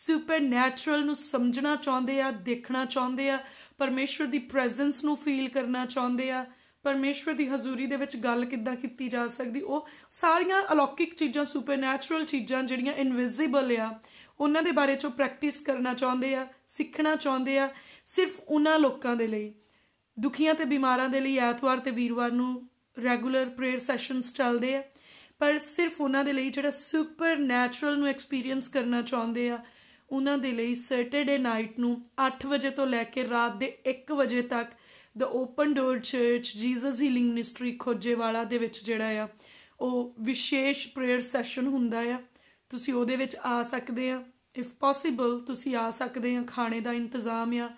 ਸੁਪਰ ਨੈਚੁਰਲ ਨੂੰ ਸਮਝਣਾ ਚਾਹੁੰਦੇ ਆ ਦੇਖਣਾ ਚਾਹੁੰਦੇ ਆ ਪਰਮੇਸ਼ਵਰ ਦੀ ਪ੍ਰੈਜ਼ੈਂਸ ਨੂੰ ਫੀਲ ਕਰਨਾ ਚਾਹੁੰਦੇ ਆ ਪਰਮੇਸ਼ਵਰ ਦੀ ਹਜ਼ੂਰੀ ਦੇ ਵਿੱਚ ਗੱਲ ਕਿੱਦਾਂ ਕੀਤੀ ਜਾ ਸਕਦੀ ਉਹ ਸਾਰੀਆਂ ਅਲੌਕਿਕ ਚੀਜ਼ਾਂ ਸੁਪਰਨੈਚੁਰਲ ਚੀਜ਼ਾਂ ਜਿਹੜੀਆਂ ਇਨਵਿਜ਼ੀਬਲ ਆ ਉਹਨਾਂ ਦੇ ਬਾਰੇ ਚੋਂ ਪ੍ਰੈਕਟਿਸ ਕਰਨਾ ਚਾਹੁੰਦੇ ਆ ਸਿੱਖਣਾ ਚਾਹੁੰਦੇ ਆ ਸਿਰਫ ਉਹਨਾਂ ਲੋਕਾਂ ਦੇ ਲਈ ਦੁਖੀਆਂ ਤੇ ਬਿਮਾਰਾਂ ਦੇ ਲਈ ਐਤਵਾਰ ਤੇ ਵੀਰਵਾਰ ਨੂੰ ਰੈਗੂਲਰ ਪ੍ਰੇਅਰ ਸੈਸ਼ਨਸ ਚੱਲਦੇ ਆ ਪਰ ਸਿਰਫ ਉਹਨਾਂ ਦੇ ਲਈ ਜਿਹੜਾ ਸੁਪਰਨੈਚੁਰਲ ਨੂੰ ਐਕਸਪੀਰੀਅੰਸ ਕਰਨਾ ਚਾਹੁੰਦੇ ਆ ਉਹਨਾਂ ਦੇ ਲਈ ਸੈਟਰਡੇ ਨਾਈਟ ਨੂੰ 8 ਵਜੇ ਤੋਂ ਲੈ ਕੇ ਰਾਤ ਦੇ 1 ਵਜੇ ਤੱਕ the open door church Jesus healing ministry Khojewala ਦੇ ਵਿੱਚ ਜਿਹੜਾ ਆ ਉਹ ਵਿਸ਼ੇਸ਼ ਪ੍ਰੇਅਰ ਸੈਸ਼ਨ ਹੁੰਦਾ ਆ ਤੁਸੀਂ ਉਹਦੇ ਵਿੱਚ ਆ ਸਕਦੇ ਆ ਇਫ ਪੋਸੀਬਲ ਤੁਸੀਂ ਆ ਸਕਦੇ ਆ ਖਾਣੇ ਦਾ ਇੰਤਜ਼ਾਮ ਆ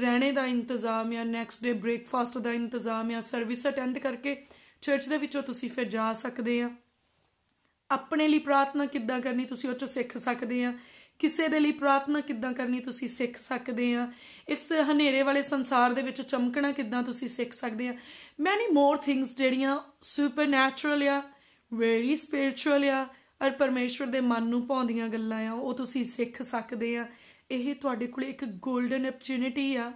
ਰਹਿਣੇ ਦਾ ਇੰਤਜ਼ਾਮ ਆ ਨੈਕਸਟ ਡੇ ਬ੍ਰੇਕਫਾਸਟ ਦਾ ਇੰਤਜ਼ਾਮ ਆ ਸਰਵਿਸ ਅਟੈਂਡ ਕਰਕੇ ਚਰਚ ਦੇ ਵਿੱਚੋਂ ਤੁਸੀਂ ਫਿਰ ਜਾ ਸਕਦੇ ਆ ਆਪਣੇ ਲਈ ਪ੍ਰਾਰਥਨਾ ਕਿੱਦਾਂ ਕਰਨੀ ਤੁਸੀਂ ਉਹ ਚ ਸਿੱਖ ਸਕਦੇ ਆ ਕਿਸੇ ਦੇ ਲਈ ਪ੍ਰਾਰਥਨਾ ਕਿੱਦਾਂ ਕਰਨੀ ਤੁਸੀਂ ਸਿੱਖ ਸਕਦੇ ਆ ਇਸ ਹਨੇਰੇ ਵਾਲੇ ਸੰਸਾਰ ਦੇ ਵਿੱਚ ਚਮਕਣਾ ਕਿੱਦਾਂ ਤੁਸੀਂ ਸਿੱਖ ਸਕਦੇ ਆ ਮੈਨੀ ਮੋਰ ਥਿੰਗਸ ਜਿਹੜੀਆਂ ਸੁਪਰਨੈਚੁਰਲ ਆ ਵੈਰੀ ਸਪਿਰਚੁਅਲ ਆ ਅਰ ਪਰਮੇਸ਼ਵਰ ਦੇ ਮਨ ਨੂੰ ਪਾਉਂਦੀਆਂ ਗੱਲਾਂ ਆ ਉਹ ਤੁਸੀਂ ਸਿੱਖ ਸਕਦੇ ਆ ਇਹ ਤੁਹਾਡੇ ਕੋਲ ਇੱਕ 골ਡਨ ਓਪਰਚ्युनिटी ਆ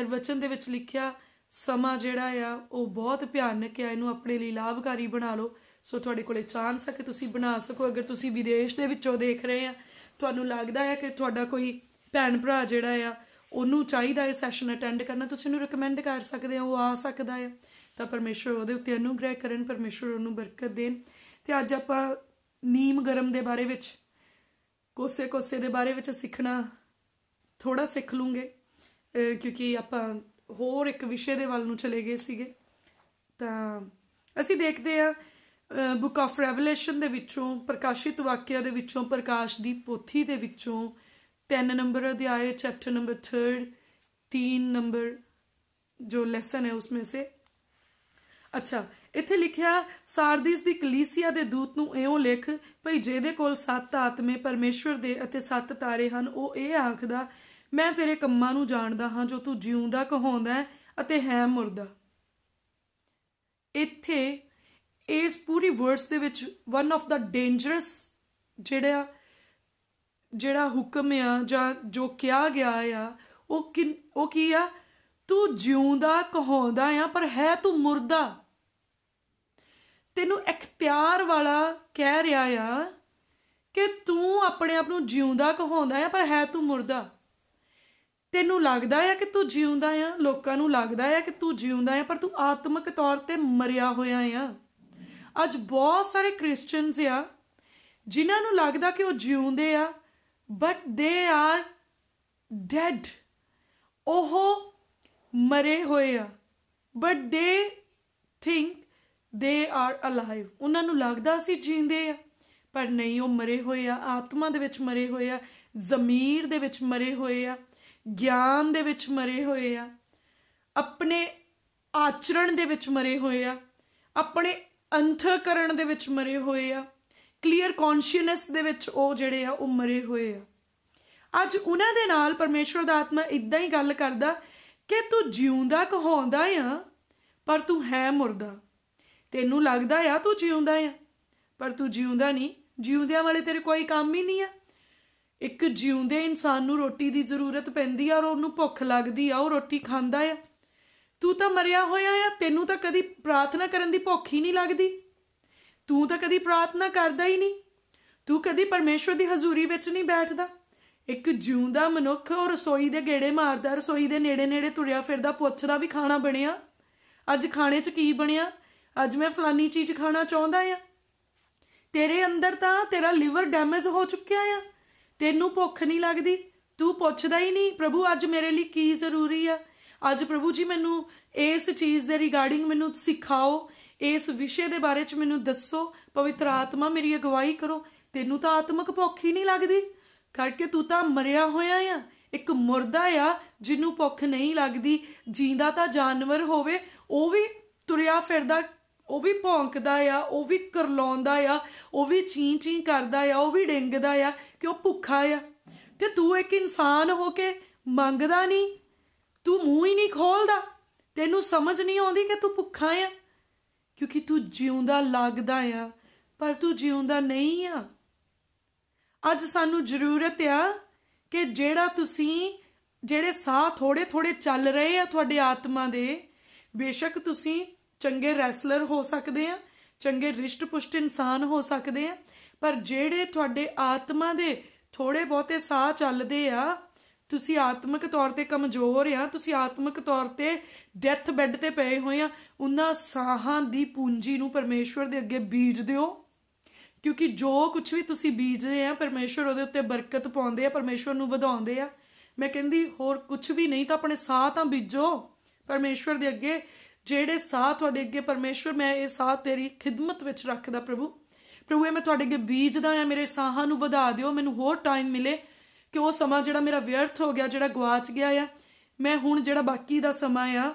ਅਰ ਵਚਨ ਦੇ ਵਿੱਚ ਲਿਖਿਆ ਸਮਾਂ ਜਿਹੜਾ ਆ ਉਹ ਬਹੁਤ ਭਿਆਨਕ ਆ ਇਹਨੂੰ ਆਪਣੇ ਲਈ ਲਾਭਕਾਰੀ ਬਣਾ ਲਓ ਸੋ ਤੁਹਾਡੇ ਕੋਲੇ ਚਾਂਸ ਆ ਕਿ ਤੁਸੀਂ ਬਣਾ ਸਕੋ ਅਗਰ ਤੁਸੀਂ ਵਿਦੇਸ਼ ਦੇ ਵਿੱਚੋਂ ਦੇਖ ਰਹੇ ਆ ਤੁਹਾਨੂੰ ਲੱਗਦਾ ਹੈ ਕਿ ਤੁਹਾਡਾ ਕੋਈ ਭੈਣ ਭਰਾ ਜਿਹੜਾ ਆ ਉਹਨੂੰ ਚਾਹੀਦਾ ਹੈ ਸੈਸ਼ਨ ਅਟੈਂਡ ਕਰਨਾ ਤੁਸੀਂ ਉਹਨੂੰ ਰეკਮੈਂਡ ਕਰ ਸਕਦੇ ਹੋ ਉਹ ਆ ਸਕਦਾ ਹੈ ਤਾਂ ਪਰਮੇਸ਼ਰ ਉਹਦੇ ਉੱਤੇ ਅਨੁਗ੍ਰਹਿ ਕਰਨ ਪਰਮੇਸ਼ਰ ਉਹਨੂੰ ਬਰਕਤ ਦੇਣ ਤੇ ਅੱਜ ਆਪਾਂ ਨੀਮ ਗਰਮ ਦੇ ਬਾਰੇ ਵਿੱਚ ਕੋਸੇ ਕੋਸੇ ਦੇ ਬਾਰੇ ਵਿੱਚ ਸਿੱਖਣਾ ਥੋੜਾ ਸਿੱਖ ਲੂੰਗੇ ਕਿਉਂਕਿ ਆਪਾਂ ਹੋਰ ਇੱਕ ਵਿਸ਼ੇ ਦੇ ਵੱਲ ਨੂੰ ਚਲੇ ਗਏ ਸੀਗੇ ਤਾਂ ਅਸੀਂ ਦੇਖਦੇ ਹਾਂ ਬੁੱਕ ਆਫ ਰੈਵਲੇਸ਼ਨ ਦੇ ਵਿੱਚੋਂ ਪ੍ਰਕਾਸ਼ਿਤ ਵਾਕਿਆ ਦੇ ਵਿੱਚੋਂ ਪ੍ਰਕਾਸ਼ ਦੀ ਪੋਥੀ ਦੇ ਵਿੱਚੋਂ 10 ਨੰਬਰ ਅਧਿਆਏ ਚੈਪਟਰ ਨੰਬਰ 3 3 ਨੰਬਰ ਜੋ ਲੈਸਨ ਹੈ ਉਸਮੇ ਸੇ ਅੱਛਾ ਇੱਥੇ ਲਿਖਿਆ ਸਾਰਦੀਸ ਦੀ ਕਲੀਸੀਆ ਦੇ ਦੂਤ ਨੂੰ ਐਉਂ ਲਿਖ ਭਈ ਜਿਹਦੇ ਕੋਲ ਸੱਤ ਆਤਮੇ ਪਰਮੇਸ਼ਵਰ ਦੇ ਅਤੇ ਸੱਤ ਤਾਰੇ ਹਨ ਉਹ ਇਹ ਆਖਦਾ ਮੈਂ ਤੇਰੇ ਕੰਮਾਂ ਨੂੰ ਜਾਣਦਾ ਹਾਂ ਜੋ ਤੂੰ ਜਿਉਂਦਾ ਕਹਾਉਂਦਾ ਅਤੇ ਹੈ ਮੁਰਦਾ ਇੱਥੇ ਇਸ ਪੂਰੀ ਵਰਡਸ ਦੇ ਵਿੱਚ ਵਨ ਆਫ ਦਾ ਡੇਂਜਰਸ ਜਿਹੜਾ ਜਿਹੜਾ ਹੁਕਮ ਆ ਜਾਂ ਜੋ ਕਿਹਾ ਗਿਆ ਆ ਉਹ ਕਿ ਉਹ ਕੀ ਆ ਤੂੰ ਜਿਉਂਦਾ ਕਹਾਉਂਦਾ ਆ ਪਰ ਹੈ ਤੂੰ ਮਰਦਾ ਤੈਨੂੰ ਇਖਤਿਆਰ ਵਾਲਾ ਕਹਿ ਰਿਹਾ ਆ ਕਿ ਤੂੰ ਆਪਣੇ ਆਪ ਨੂੰ ਜਿਉਂਦਾ ਕਹਾਉਂਦਾ ਆ ਪਰ ਹੈ ਤੂੰ ਮਰਦਾ ਤੈਨੂੰ ਲੱਗਦਾ ਆ ਕਿ ਤੂੰ ਜਿਉਂਦਾ ਆ ਲੋਕਾਂ ਨੂੰ ਲੱਗਦਾ ਆ ਕਿ ਤੂੰ ਜਿਉਂਦਾ ਆ ਪਰ ਤੂੰ ਆਤਮਿਕ ਤੌਰ ਤੇ ਮਰਿਆ ਹੋਇਆ ਆ ਅੱਜ ਬਹੁਤ ਸਾਰੇ ਕ੍ਰਿਸਚੀਅਨਸ ਆ ਜਿਨ੍ਹਾਂ ਨੂੰ ਲੱਗਦਾ ਕਿ ਉਹ ਜਿਉਂਦੇ ਆ ਬਟ ਦੇ ਆਰ ਡੈਡ ਉਹ ਮਰੇ ਹੋਏ ਆ ਬਟ ਦੇ ਥਿੰਕ ਦੇ ਆਰ ਅਲਾਈਵ ਉਹਨਾਂ ਨੂੰ ਲੱਗਦਾ ਸੀ ਜਿਉਂਦੇ ਆ ਪਰ ਨਹੀਂ ਉਹ ਮਰੇ ਹੋਏ ਆ ਆਤਮਾ ਦੇ ਵਿੱਚ ਮਰੇ ਹੋਏ ਆ ਜ਼ਮੀਰ ਦੇ ਵਿੱਚ ਮਰੇ ਹੋਏ ਆ ਗਿਆਨ ਦੇ ਵਿੱਚ ਮਰੇ ਹੋਏ ਆ ਆਪਣੇ ਆਚਰਣ ਦੇ ਵਿੱਚ ਮਰੇ ਹੋਏ ਆ ਆਪਣੇ ਅੰਤਕਰਣ ਦੇ ਵਿੱਚ ਮਰੇ ਹੋਏ ਆ ਕਲੀਅਰ ਕੌਨਸ਼ੀਅਸਨੈਸ ਦੇ ਵਿੱਚ ਉਹ ਜਿਹੜੇ ਆ ਉਹ ਮਰੇ ਹੋਏ ਆ ਅੱਜ ਉਹਨਾਂ ਦੇ ਨਾਲ ਪਰਮੇਸ਼ਵਰ ਦਾ ਆਤਮਾ ਇਦਾਂ ਹੀ ਗੱਲ ਕਰਦਾ ਕਿ ਤੂੰ ਜਿਉਂਦਾ ਕਹੋਂਦਾ ਆ ਪਰ ਤੂੰ ਹੈ ਮੁਰਦਾ ਤੈਨੂੰ ਲੱਗਦਾ ਆ ਤੂੰ ਜਿਉਂਦਾ ਆ ਪਰ ਤੂੰ ਜਿਉਂਦਾ ਨਹੀਂ ਜਿਉਂਦਿਆਂ ਵਾਲੇ ਤੇਰੇ ਕੋਈ ਕੰਮ ਹੀ ਨਹੀਂ ਆ ਇੱਕ ਜਿਉਂਦੇ ਇਨਸਾਨ ਨੂੰ ਰੋਟੀ ਦੀ ਜ਼ਰੂਰਤ ਪੈਂਦੀ ਆ ਔਰ ਉਹਨੂੰ ਭੁੱਖ ਲੱਗਦੀ ਆ ਉਹ ਰੋਟੀ ਖਾਂਦਾ ਆ ਤੂੰ ਤਾਂ ਮਰਿਆ ਹੋਇਆ ਆ ਤੈਨੂੰ ਤਾਂ ਕਦੀ ਪ੍ਰਾਰਥਨਾ ਕਰਨ ਦੀ ਭੁੱਖ ਹੀ ਨਹੀਂ ਲੱਗਦੀ ਤੂੰ ਤਾਂ ਕਦੀ ਪ੍ਰਾਰਥਨਾ ਕਰਦਾ ਹੀ ਨਹੀਂ ਤੂੰ ਕਦੀ ਪਰਮੇਸ਼ਵਰ ਦੀ ਹਜ਼ੂਰੀ ਵਿੱਚ ਨਹੀਂ ਬੈਠਦਾ ਇੱਕ ਜਿਉਂਦਾ ਮਨੁੱਖ ਉਹ ਰਸੋਈ ਦੇ ਗੇੜੇ ਮਾਰਦਾ ਰਸੋਈ ਦੇ ਨੇੜੇ-ਨੇੜੇ ਤੁਰਿਆ ਫਿਰਦਾ ਪੁੱਛਦਾ ਵੀ ਖਾਣਾ ਬਣਿਆ ਅੱਜ ਖਾਣੇ 'ਚ ਕੀ ਬਣਿਆ ਅੱਜ ਮੈਂ ਫਲਾਨੀ ਚੀਜ਼ ਖਾਣਾ ਚਾਹੁੰਦਾ ਆ ਤੇਰੇ ਅੰਦਰ ਤਾਂ ਤੇਰਾ ਲਿਵਰ ਡੈਮੇਜ ਹੋ ਚੁੱਕਿਆ ਆ ਤੈਨੂੰ ਭੁੱਖ ਨਹੀਂ ਲੱਗਦੀ ਤੂੰ ਪੁੱਛਦਾ ਹੀ ਨਹੀਂ ਪ੍ਰਭੂ ਅੱਜ ਮੇਰੇ ਲਈ ਕੀ ਜ਼ਰੂਰੀ ਆ ਅੱਜ ਪ੍ਰਭੂ ਜੀ ਮੈਨੂੰ ਇਸ ਚੀਜ਼ ਦੇ ਰਿਗਾਰਡਿੰਗ ਮੈਨੂੰ ਸਿਖਾਓ ਇਸ ਵਿਸ਼ੇ ਦੇ ਬਾਰੇ ਚ ਮੈਨੂੰ ਦੱਸੋ ਪਵਿੱਤਰ ਆਤਮਾ ਮੇਰੀ ਅਗਵਾਈ ਕਰੋ ਤੈਨੂੰ ਤਾਂ ਆਤਮਿਕ ਭੁੱਖ ਹੀ ਨਹੀਂ ਲੱਗਦੀ ਕਰਕੇ ਤੂੰ ਤਾਂ ਮਰਿਆ ਹੋਇਆ ਆ ਇੱਕ ਮੁਰਦਾ ਆ ਜਿਹਨੂੰ ਭੁੱਖ ਨਹੀਂ ਲੱਗਦੀ ਜਿੰਦਾ ਤਾਂ ਜਾਨਵਰ ਹੋਵੇ ਉਹ ਵੀ ਤੁਰਿਆ ਫਿਰਦਾ ਉਹ ਵੀ ਭੌਂਕਦਾ ਆ ਉਹ ਵੀ ਕਰਲਾਉਂਦਾ ਆ ਉਹ ਵੀ ਚੀਂ ਚੀਂ ਕਰਦਾ ਆ ਉਹ ਵੀ ਡਿੰਗਦਾ ਆ ਕਿ ਉਹ ਭੁੱਖਾ ਆ ਤੇ ਤੂੰ ਇੱਕ ਇਨਸਾਨ ਹੋ ਕੇ ਮੰਗਦਾ ਨਹੀਂ ਤੂੰ ਮੂੰਹ ਹੀ ਨਹੀਂ ਖੋਲਦਾ ਤੈਨੂੰ ਸਮਝ ਨਹੀਂ ਆਉਂਦੀ ਕਿ ਤੂੰ ਭੁੱਖਾ ਆ ਕਿਉਂਕਿ ਤੂੰ ਜਿਉਂਦਾ ਲੱਗਦਾ ਆ ਪਰ ਤੂੰ ਜਿਉਂਦਾ ਨਹੀਂ ਆ ਅੱਜ ਸਾਨੂੰ ਜ਼ਰੂਰਤ ਆ ਕਿ ਜਿਹੜਾ ਤੁਸੀਂ ਜਿਹੜੇ ਸਾਹ ਥੋੜੇ ਥੋੜੇ ਚੱਲ ਰਹੇ ਆ ਤੁਹਾਡੇ ਆਤਮਾ ਦੇ ਬੇਸ਼ੱਕ ਤੁਸੀਂ ਚੰਗੇ ਰੈਸਲਰ ਹੋ ਸਕਦੇ ਆ ਚੰਗੇ ਰਿਸ਼ਟ-ਪੁਸ਼ਟ ਇਨਸਾਨ ਹੋ ਸਕਦੇ ਆ ਪਰ ਜਿਹੜੇ ਤੁਹਾਡੇ ਆਤਮਾ ਦੇ ਥੋੜੇ ਬਹੁਤੇ ਸਾਹ ਚੱਲਦੇ ਆ ਤੁਸੀਂ ਆਤਮਿਕ ਤੌਰ ਤੇ ਕਮਜ਼ੋਰ ਆ ਤੁਸੀਂ ਆਤਮਿਕ ਤੌਰ ਤੇ ਡੈਥ ਬੈੱਡ ਤੇ ਪਏ ਹੋਏ ਆ ਉਹਨਾਂ ਸਾਹਾਂ ਦੀ ਪੂੰਜੀ ਨੂੰ ਪਰਮੇਸ਼ਵਰ ਦੇ ਅੱਗੇ ਬੀਜ ਦਿਓ ਕਿਉਂਕਿ ਜੋ ਕੁਝ ਵੀ ਤੁਸੀਂ ਬੀਜਦੇ ਆ ਪਰਮੇਸ਼ਵਰ ਉਹਦੇ ਉੱਤੇ ਬਰਕਤ ਪਾਉਂਦੇ ਆ ਪਰਮੇਸ਼ਵਰ ਨੂੰ ਵਧਾਉਂਦੇ ਆ ਮੈਂ ਕਹਿੰਦੀ ਹੋਰ ਕੁਝ ਵੀ ਨਹੀਂ ਤਾਂ ਆਪਣੇ ਸਾਹ ਤਾਂ ਬੀਜੋ ਪਰਮੇਸ਼ਵਰ ਦੇ ਅੱਗੇ ਜਿਹੜੇ ਸਾਹ ਤੁਹਾਡੇ ਅੱਗੇ ਪਰਮੇਸ਼ਵਰ ਮੈਂ ਇਹ ਸਾਹ ਤੇਰੀ ਖਿਦਮਤ ਵਿੱਚ ਰੱਖਦਾ ਪ੍ਰਭੂ ਪ੍ਰਭੂ ਇਹ ਮੈਂ ਤੁਹਾਡੇ ਅੱਗੇ ਬੀਜਦਾ ਆ ਮੇਰੇ ਸਾਹਾਂ ਨੂੰ ਵਧਾ ਦਿਓ ਮੈਨੂੰ ਹੋਰ ਟਾਈਮ ਮਿਲੇ ਕਿ ਉਹ ਸਮਾਂ ਜਿਹੜਾ ਮੇਰਾ ਵਿਅਰਥ ਹੋ ਗਿਆ ਜਿਹੜਾ ਗਵਾਚ ਗਿਆ ਆ ਮੈਂ ਹੁਣ ਜਿਹੜਾ ਬਾਕੀ ਦਾ ਸਮਾਂ ਆ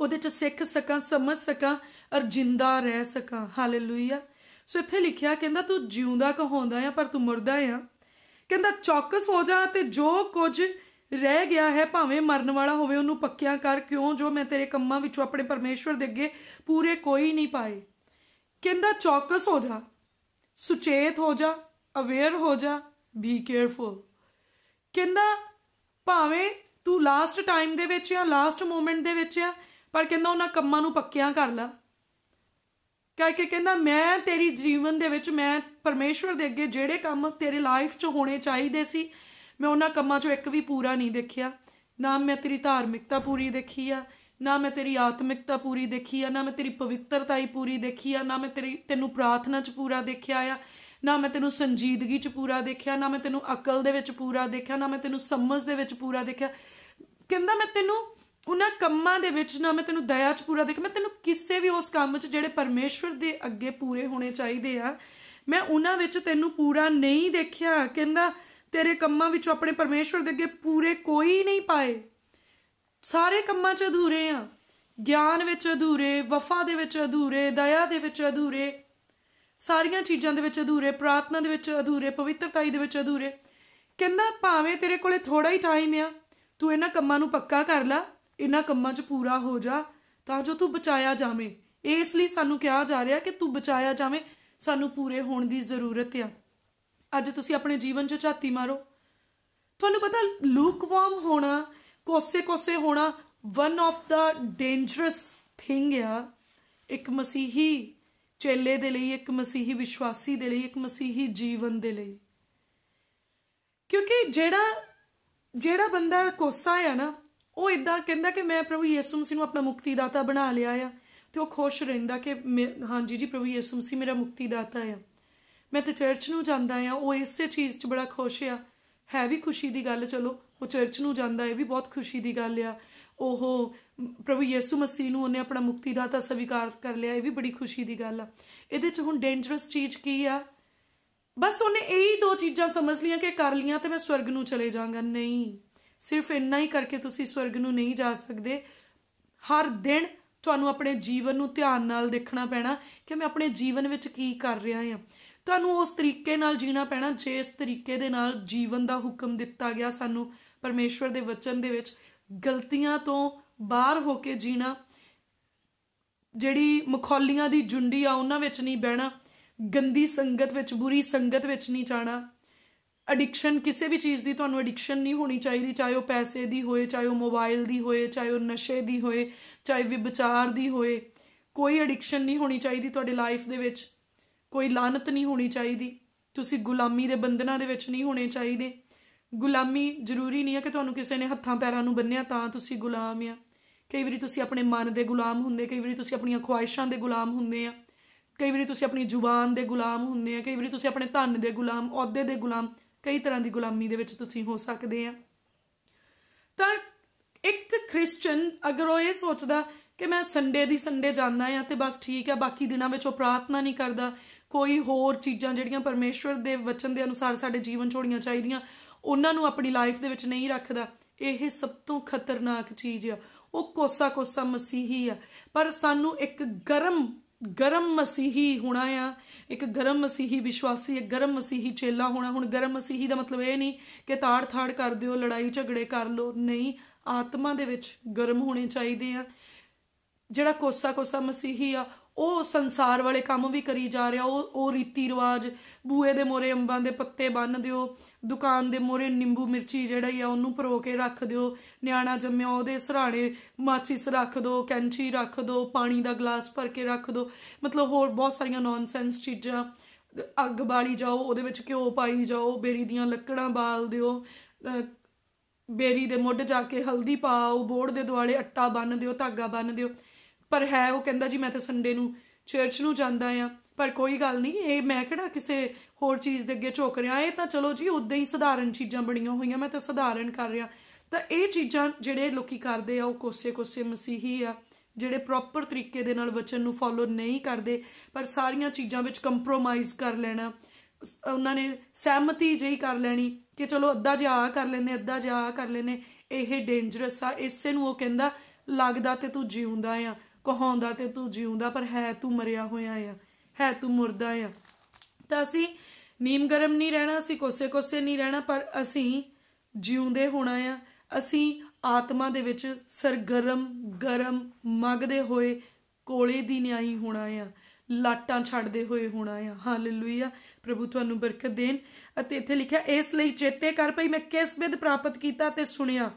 ਉਹਦੇ ਚ ਸਿੱਖ ਸਕਾਂ ਸਮਝ ਸਕਾਂ ਔਰ ਜਿੰਦਾ ਰਹਿ ਸਕਾਂ ਹਾਲੇਲੂਇਆ ਸੋ ਇੱਥੇ ਲਿਖਿਆ ਕਹਿੰਦਾ ਤੂੰ ਜਿਉਂਦਾ ਕਹਾਉਂਦਾ ਆ ਪਰ ਤੂੰ ਮਰਦਾ ਆ ਕਹਿੰਦਾ ਚੌਕਸ ਹੋ ਜਾ ਤੇ ਜੋ ਕੁਝ ਰਹਿ ਗਿਆ ਹੈ ਭਾਵੇਂ ਮਰਨ ਵਾਲਾ ਹੋਵੇ ਉਹਨੂੰ ਪੱਕਿਆ ਕਰ ਕਿਉਂ ਜੋ ਮੈਂ ਤੇਰੇ ਕੰਮਾਂ ਵਿੱਚੋਂ ਆਪਣੇ ਪਰਮੇਸ਼ਵਰ ਦੇ ਅੱਗੇ ਪੂਰੇ ਕੋਈ ਨਹੀਂ ਪਾਏ ਕਹਿੰਦਾ ਚੌਕਸ ਹੋ ਜਾ ਸੁਚੇਤ ਹੋ ਜਾ ਅਵੇਅਰ ਹੋ ਜਾ ਬੀ ਕੇਅਰਫੁਲ ਕਹਿੰਦਾ ਭਾਵੇਂ ਤੂੰ ਲਾਸਟ ਟਾਈਮ ਦੇ ਵਿੱਚ ਆ ਲਾਸਟ ਮੂਮੈਂਟ ਦੇ ਵਿੱਚ ਆ ਪਰ ਕਹਿੰਦਾ ਉਹਨਾਂ ਕੰਮਾਂ ਨੂੰ ਪੱਕਿਆਂ ਕਰ ਲੈ ਕਰਕੇ ਕਹਿੰਦਾ ਮੈਂ ਤੇਰੀ ਜੀਵਨ ਦੇ ਵਿੱਚ ਮੈਂ ਪਰਮੇਸ਼ਵਰ ਦੇ ਅੱਗੇ ਜਿਹੜੇ ਕੰਮ ਤੇਰੇ ਲਾਈਫ 'ਚ ਹੋਣੇ ਚਾਹੀਦੇ ਸੀ ਮੈਂ ਉਹਨਾਂ ਕੰਮਾਂ 'ਚੋਂ ਇੱਕ ਵੀ ਪੂਰਾ ਨਹੀਂ ਦੇਖਿਆ ਨਾ ਮੈਂ ਤੇਰੀ ਧਾਰਮਿਕਤਾ ਪੂਰੀ ਦੇਖੀ ਆ ਨਾ ਮੈਂ ਤੇਰੀ ਆਤਮਿਕਤਾ ਪੂਰੀ ਦੇਖੀ ਆ ਨਾ ਮੈਂ ਤੇਰੀ ਪਵਿੱਤਰਤਾ ਹੀ ਪੂਰੀ ਦੇਖੀ ਆ ਨਾ ਮੈਂ ਤੇਰੀ ਤੈਨੂੰ ਪ੍ਰਾਰਥਨਾ 'ਚ ਪੂਰਾ ਦੇਖਿਆ ਆ ਨਾ ਮੈਂ ਤੈਨੂੰ ਸੰਜੀਦਗੀ 'ਚ ਪੂਰਾ ਦੇਖਿਆ ਨਾ ਮੈਂ ਤੈਨੂੰ ਅਕਲ ਦੇ ਵਿੱਚ ਪੂਰਾ ਦੇਖਿਆ ਨਾ ਮੈਂ ਤੈਨੂੰ ਸਮਝ ਦੇ ਵਿੱਚ ਪੂਰਾ ਦੇਖਿਆ ਕਹਿੰਦਾ ਮੈਂ ਤੈਨੂੰ ਉਹਨਾਂ ਕੰਮਾਂ ਦੇ ਵਿੱਚ ਨਾ ਮੈਂ ਤੈਨੂੰ ਦਇਆ 'ਚ ਪੂਰਾ ਦੇਖਿਆ ਮੈਂ ਤੈਨੂੰ ਕਿਸੇ ਵੀ ਉਸ ਕੰਮ 'ਚ ਜਿਹੜੇ ਪਰਮੇਸ਼ਵਰ ਦੇ ਅੱਗੇ ਪੂਰੇ ਹੋਣੇ ਚਾਹੀਦੇ ਆ ਮੈਂ ਉਹਨਾਂ ਵਿੱਚ ਤੈਨੂੰ ਪੂਰਾ ਨਹੀਂ ਦੇਖਿਆ ਕਹਿੰਦਾ ਤੇਰੇ ਕੰਮਾਂ ਵਿੱਚੋਂ ਆਪਣੇ ਪਰਮੇਸ਼ਵਰ ਦੇ ਅੱਗੇ ਪੂਰੇ ਕੋਈ ਨਹੀਂ ਪਾਏ ਸਾਰੇ ਕੰਮਾਂ 'ਚ ਅਧੂਰੇ ਆ ਗਿਆਨ ਵਿੱਚ ਅਧੂਰੇ ਵਫਾ ਦੇ ਵਿੱਚ ਅਧੂਰੇ ਦਇਆ ਦੇ ਵਿੱਚ ਅਧੂਰੇ ਸਾਰੀਆਂ ਚੀਜ਼ਾਂ ਦੇ ਵਿੱਚ ਅਧੂਰੇ ਪ੍ਰਾਰਥਨਾ ਦੇ ਵਿੱਚ ਅਧੂਰੇ ਪਵਿੱਤਰਤਾਈ ਦੇ ਵਿੱਚ ਅਧੂਰੇ ਕਹਿੰਦਾ ਭਾਵੇਂ ਤੇਰੇ ਕੋਲੇ ਥੋੜਾ ਹੀ ਟਾਈਮ ਆ ਤੂੰ ਇਹਨਾਂ ਕੰਮਾਂ ਨੂੰ ਪੱਕਾ ਕਰ ਲੈ ਇਹਨਾਂ ਕੰਮਾਂ 'ਚ ਪੂਰਾ ਹੋ ਜਾ ਤਾਂ ਜੋ ਤੂੰ ਬਚਾਇਆ ਜਾਵੇਂ ਇਸ ਲਈ ਸਾਨੂੰ ਕਿਹਾ ਜਾ ਰਿਹਾ ਕਿ ਤੂੰ ਬਚਾਇਆ ਜਾਵੇਂ ਸਾਨੂੰ ਪੂਰੇ ਹੋਣ ਦੀ ਜ਼ਰੂਰਤ ਆ ਅੱਜ ਤੁਸੀਂ ਆਪਣੇ ਜੀਵਨ 'ਚ ਝਾਤੀ ਮਾਰੋ ਤੁਹਾਨੂੰ ਪਤਾ ਲੂਕਵਾਰਮ ਹੋਣਾ ਕੋਸੇ-ਕੋਸੇ ਹੋਣਾ one of the dangerous thing ਆ ਇੱਕ ਮਸੀਹੀ ਚੇਲੇ ਦੇ ਲਈ ਇੱਕ ਮਸੀਹੀ ਵਿਸ਼ਵਾਸੀ ਦੇ ਲਈ ਇੱਕ ਮਸੀਹੀ ਜੀਵਨ ਦੇ ਲਈ ਕਿਉਂਕਿ ਜਿਹੜਾ ਜਿਹੜਾ ਬੰਦਾ ਕੋਸਾ ਆ ਨਾ ਉਹ ਇਦਾਂ ਕਹਿੰਦਾ ਕਿ ਮੈਂ ਪ੍ਰਭੂ ਯਿਸੂ ਮਸੀਹ ਨੂੰ ਆਪਣਾ ਮੁਕਤੀਦਾਤਾ ਬਣਾ ਲਿਆ ਆ ਤੇ ਉਹ ਖੁਸ਼ ਰਹਿੰਦਾ ਕਿ ਹਾਂਜੀ ਜੀ ਪ੍ਰਭੂ ਯਿਸੂ ਮਸੀਹ ਮੇਰਾ ਮੁਕਤੀਦਾਤਾ ਆ ਮੈਂ ਤੇ ਚਰਚ ਨੂੰ ਜਾਂਦਾ ਆ ਉਹ ਇਸੇ ਚੀਜ਼ 'ਚ ਬੜਾ ਖੁਸ਼ ਆ ਹੈ ਵੀ ਖੁਸ਼ੀ ਦੀ ਗੱਲ ਚਲੋ ਉਹ ਚਰਚ ਨੂੰ ਜਾਂਦਾ ਹੈ ਵੀ ਬਹੁਤ ਖੁਸ਼ੀ ਦੀ ਗੱਲ ਆ ਉਹ ਪ੍ਰਭੂ ਯਿਸੂ ਮਸੀਹ ਨੂੰ ਉਹਨੇ ਆਪਣਾ ਮੁਕਤੀਦਾਤਾ ਸਵੀਕਾਰ ਕਰ ਲਿਆ ਇਹ ਵੀ ਬੜੀ ਖੁਸ਼ੀ ਦੀ ਗੱਲ ਆ ਇਹਦੇ ਚ ਹੁਣ ਡੇਂਜਰਸ ਚੀਜ਼ ਕੀ ਆ ਬਸ ਉਹਨੇ ਇਹੀ ਦੋ ਚੀਜ਼ਾਂ ਸਮਝ ਲੀਆਂ ਕਿ ਕਰ ਲੀਆਂ ਤੇ ਮੈਂ ਸਵਰਗ ਨੂੰ ਚਲੇ ਜਾਵਾਂਗਾ ਨਹੀਂ ਸਿਰਫ ਇੰਨਾ ਹੀ ਕਰਕੇ ਤੁਸੀਂ ਸਵਰਗ ਨੂੰ ਨਹੀਂ ਜਾ ਸਕਦੇ ਹਰ ਦਿਨ ਤੁਹਾਨੂੰ ਆਪਣੇ ਜੀਵਨ ਨੂੰ ਧਿਆਨ ਨਾਲ ਦੇਖਣਾ ਪੈਣਾ ਕਿ ਮੈਂ ਆਪਣੇ ਜੀਵਨ ਵਿੱਚ ਕੀ ਕਰ ਰਿਹਾ ਹਾਂ ਤੁਹਾਨੂੰ ਉਸ ਤਰੀਕੇ ਨਾਲ ਜੀਣਾ ਪੈਣਾ ਜਿਸ ਤਰੀਕੇ ਦੇ ਨਾਲ ਜੀਵਨ ਦਾ ਹੁਕਮ ਦਿੱਤਾ ਗਿਆ ਸਾਨੂੰ ਪਰਮੇਸ਼ਵਰ ਦੇ ਵਚਨ ਦੇ ਵਿੱਚ ਗਲਤੀਆਂ ਤੋਂ ਬਾਹਰ ਹੋ ਕੇ ਜੀਣਾ ਜਿਹੜੀ ਮਖੌਲੀਆਂ ਦੀ ਜੁੰਡੀ ਆ ਉਹਨਾਂ ਵਿੱਚ ਨਹੀਂ ਬਹਿਣਾ ਗੰਦੀ ਸੰਗਤ ਵਿੱਚ ਬੁਰੀ ਸੰਗਤ ਵਿੱਚ ਨਹੀਂ ਜਾਣਾ ਐਡਿਕਸ਼ਨ ਕਿਸੇ ਵੀ ਚੀਜ਼ ਦੀ ਤੁਹਾਨੂੰ ਐਡਿਕਸ਼ਨ ਨਹੀਂ ਹੋਣੀ ਚਾਹੀਦੀ ਚਾਹੇ ਉਹ ਪੈਸੇ ਦੀ ਹੋਏ ਚਾਹੇ ਉਹ ਮੋਬਾਈਲ ਦੀ ਹੋਏ ਚਾਹੇ ਉਹ ਨਸ਼ੇ ਦੀ ਹੋਏ ਚਾਹੇ ਵੀ ਵਿਚਾਰ ਦੀ ਹੋਏ ਕੋਈ ਐਡਿਕਸ਼ਨ ਨਹੀਂ ਹੋਣੀ ਚਾਹੀਦੀ ਤੁਹਾਡੇ ਲਾਈਫ ਦੇ ਵਿੱਚ ਕੋਈ ਲਾਨਤ ਨਹੀਂ ਹੋਣੀ ਚਾਹੀਦੀ ਤੁਸੀਂ ਗੁਲਾਮੀ ਦੇ ਬੰਧਨਾਂ ਦੇ ਵਿੱਚ ਨਹੀਂ ਹੋਣੇ ਚਾਹੀਦੇ ਗੁਲਾਮੀ ਜ਼ਰੂਰੀ ਨਹੀਂ ਹੈ ਕਿ ਤੁਹਾਨੂੰ ਕਿਸੇ ਨੇ ਹੱਥਾਂ ਪੈਰਾਂ ਨੂੰ ਬੰਨਿਆ ਤਾਂ ਤੁਸੀਂ ਗੁਲਾਮ ਆ ਕਈ ਵਾਰੀ ਤੁਸੀਂ ਆਪਣੇ ਮਨ ਦੇ ਗੁਲਾਮ ਹੁੰਦੇ ਕਈ ਵਾਰੀ ਤੁਸੀਂ ਆਪਣੀਆਂ ਖੁਆਇਸ਼ਾਂ ਦੇ ਗੁਲਾਮ ਹੁੰਦੇ ਆ ਕਈ ਵਾਰੀ ਤੁਸੀਂ ਆਪਣੀ ਜ਼ੁਬਾਨ ਦੇ ਗੁਲਾਮ ਹੁੰਦੇ ਆ ਕਈ ਵਾਰੀ ਤੁਸੀਂ ਆਪਣੇ ਧਨ ਦੇ ਗੁਲਾਮ ਅਹੁਦੇ ਦੇ ਗੁਲਾਮ ਕਈ ਤਰ੍ਹਾਂ ਦੀ ਗੁਲਾਮੀ ਦੇ ਵਿੱਚ ਤੁਸੀਂ ਹੋ ਸਕਦੇ ਆ ਤਾਂ ਇੱਕ ਕ੍ਰਿਸਚੀਅਨ ਅਗਰ ਉਹ ਇਹ ਸੋਚਦਾ ਕਿ ਮੈਂ ਸੰਡੇ ਦੀ ਸੰਡੇ ਜਾਣਾ ਆ ਤੇ ਬਸ ਠੀਕ ਆ ਬਾਕੀ ਦਿਨਾਂ ਵਿੱਚ ਉਹ ਪ੍ਰਾਰਥਨਾ ਨਹੀਂ ਕਰਦਾ ਕੋਈ ਹੋਰ ਚੀਜ਼ਾਂ ਜਿਹੜੀਆਂ ਪਰਮੇਸ਼ਵਰ ਦੇ ਵਚਨ ਦੇ ਅਨੁਸਾਰ ਸਾਡੇ ਜੀਵਨ ਛੋੜੀਆਂ ਚਾਹੀਦੀਆਂ ਉਹਨਾਂ ਨੂੰ ਆਪਣੀ ਲਾਈਫ ਦੇ ਵਿੱਚ ਨਹੀਂ ਰੱਖਦਾ ਇਹ ਸਭ ਤੋਂ ਖਤਰਨਾਕ ਚੀਜ਼ ਆ ਉਹ ਕੋਸਾ ਕੋਸਾ ਮਸੀਹੀ ਆ ਪਰ ਸਾਨੂੰ ਇੱਕ ਗਰਮ ਗਰਮ ਮਸੀਹੀ ਹੋਣਾ ਆ ਇੱਕ ਗਰਮ ਮਸੀਹੀ ਵਿਸ਼ਵਾਸੀ ਇੱਕ ਗਰਮ ਮਸੀਹੀ ਚੇਲਾ ਹੋਣਾ ਹੁਣ ਗਰਮ ਮਸੀਹੀ ਦਾ ਮਤਲਬ ਇਹ ਨਹੀਂ ਕਿ ਤਾੜ ਥਾੜ ਕਰ ਦਿਓ ਲੜਾਈ ਝਗੜੇ ਕਰ ਲਓ ਨਹੀਂ ਆਤਮਾ ਦੇ ਵਿੱਚ ਗਰਮ ਹੋਣੇ ਚਾਹੀਦੇ ਆ ਜਿਹੜਾ ਕੋਸਾ ਕੋਸਾ ਮਸੀਹੀ ਆ ਉਹ ਸੰਸਾਰ ਵਾਲੇ ਕੰਮ ਵੀ ਕਰੀ ਜਾ ਰਿਹਾ ਉਹ ਉਹ ਰੀਤੀ ਰਿਵਾਜ ਬੂਏ ਦੇ ਮੋਰੇ ਅੰਬਾਂ ਦੇ ਪੱਤੇ ਬੰਨ ਦਿਓ ਦੁਕਾਨ ਦੇ ਮੋਰੇ ਨਿੰਬੂ ਮਿਰਚੀ ਜਿਹੜਾ ਹੀ ਆ ਉਹਨੂੰ ਪਰੋ ਕੇ ਰੱਖ ਦਿਓ ਨਿਆਣਾ ਜੰਮਿਆ ਉਹਦੇ ਸਰਾਣੇ ਮਾਚਿਸ ਰੱਖ ਦਿਓ ਕੈਂਚੀ ਰੱਖ ਦਿਓ ਪਾਣੀ ਦਾ ਗਲਾਸ ਭਰ ਕੇ ਰੱਖ ਦਿਓ ਮਤਲਬ ਹੋਰ ਬਹੁਤ ਸਾਰੀਆਂ ਨੌਨਸੈਂਸ ਚੀਜ਼ਾਂ ਅੱਗ ਬਾਲੀ ਜਾਓ ਉਹਦੇ ਵਿੱਚ ਘਿਓ ਪਾਈ ਜਾਓ ਬੇਰੀ ਦੀਆਂ ਲੱਕੜਾਂ ਬਾਲ ਦਿਓ ਬੇਰੀ ਦੇ ਮੁੱਢ ਜਾ ਕੇ ਹਲਦੀ ਪਾਓ ਬੋੜ ਦੇ ਦੁਆਲੇ ਆਟਾ ਬੰਨ ਦਿਓ ਧਾਗਾ ਬੰਨ ਦਿਓ ਪਰ ਹੈ ਉਹ ਕਹਿੰਦਾ ਜੀ ਮੈਂ ਤਾਂ ਸੰਡੇ ਨੂੰ ਚਰਚ ਨੂੰ ਜਾਂਦਾ ਆ ਪਰ ਕੋਈ ਗੱਲ ਨਹੀਂ ਇਹ ਮੈਂ ਕਿਹੜਾ ਕਿਸੇ ਹੋਰ ਚੀਜ਼ ਦੇ ਅੱਗੇ ਝੁਕ ਰਿਹਾ ਇਹ ਤਾਂ ਚਲੋ ਜੀ ਉਦਾਂ ਹੀ ਸਧਾਰਨ ਚੀਜ਼ਾਂ ਬਣੀਆਂ ਹੋਈਆਂ ਮੈਂ ਤਾਂ ਸਧਾਰਨ ਕਰ ਰਿਹਾ ਤਾਂ ਇਹ ਚੀਜ਼ਾਂ ਜਿਹੜੇ ਲੋਕੀ ਕਰਦੇ ਆ ਉਹ ਕੋਸੇ-ਕੋਸੇ ਮਸੀਹੀ ਆ ਜਿਹੜੇ ਪ੍ਰੋਪਰ ਤਰੀਕੇ ਦੇ ਨਾਲ ਵਚਨ ਨੂੰ ਫੋਲੋ ਨਹੀਂ ਕਰਦੇ ਪਰ ਸਾਰੀਆਂ ਚੀਜ਼ਾਂ ਵਿੱਚ ਕੰਪਰੋਮਾਈਜ਼ ਕਰ ਲੈਣਾ ਉਹਨਾਂ ਨੇ ਸਹਿਮਤੀ ਜਿਹੀ ਕਰ ਲੈਣੀ ਕਿ ਚਲੋ ਅੱਧਾ ਜਿਹਾ ਆ ਕਰ ਲੈਨੇ ਅੱਧਾ ਜਿਹਾ ਆ ਕਰ ਲੈਨੇ ਇਹ ਡੇਂਜਰਸ ਆ ਇਸੇ ਨੂੰ ਉਹ ਕਹਿੰਦਾ ਲੱਗਦਾ ਤੇ ਤੂੰ ਜਿਉਂਦਾ ਆ ਕਹਾਉਂਦਾ ਤੇ ਤੂੰ ਜਿਉਂਦਾ ਪਰ ਹੈ ਤੂੰ ਮਰਿਆ ਹੋਇਆ ਆ ਹੈ ਤੂੰ ਮਰਦਾ ਆ ਤਾਂ ਅਸੀਂ ਨੀਮ ਗਰਮ ਨਹੀਂ ਰਹਿਣਾ ਅਸੀਂ ਕੋਸੇ ਕੋਸੇ ਨਹੀਂ ਰਹਿਣਾ ਪਰ ਅਸੀਂ ਜਿਉਂਦੇ ਹੋਣਾ ਆ ਅਸੀਂ ਆਤਮਾ ਦੇ ਵਿੱਚ ਸਰਗਰਮ ਗਰਮ ਮਗਦੇ ਹੋਏ ਕੋਲੇ ਦੀ ਨਿਆਈ ਹੋਣਾ ਆ ਲਾਟਾਂ ਛੱਡਦੇ ਹੋਏ ਹੋਣਾ ਆ ਹਾਲੇਲੂਇਆ ਪ੍ਰਭੂ ਤੁਹਾਨੂੰ ਬਰਕਤ ਦੇਣ ਅਤੇ ਇੱਥੇ ਲਿਖਿਆ ਇਸ ਲਈ ਚੇਤੇ ਕਰ ਭਈ ਮੈਂ ਕਿਸ ਵਿਦ ਪ੍ਰਾਪਤ ਕੀਤਾ ਤੇ ਸੁਣਿਆ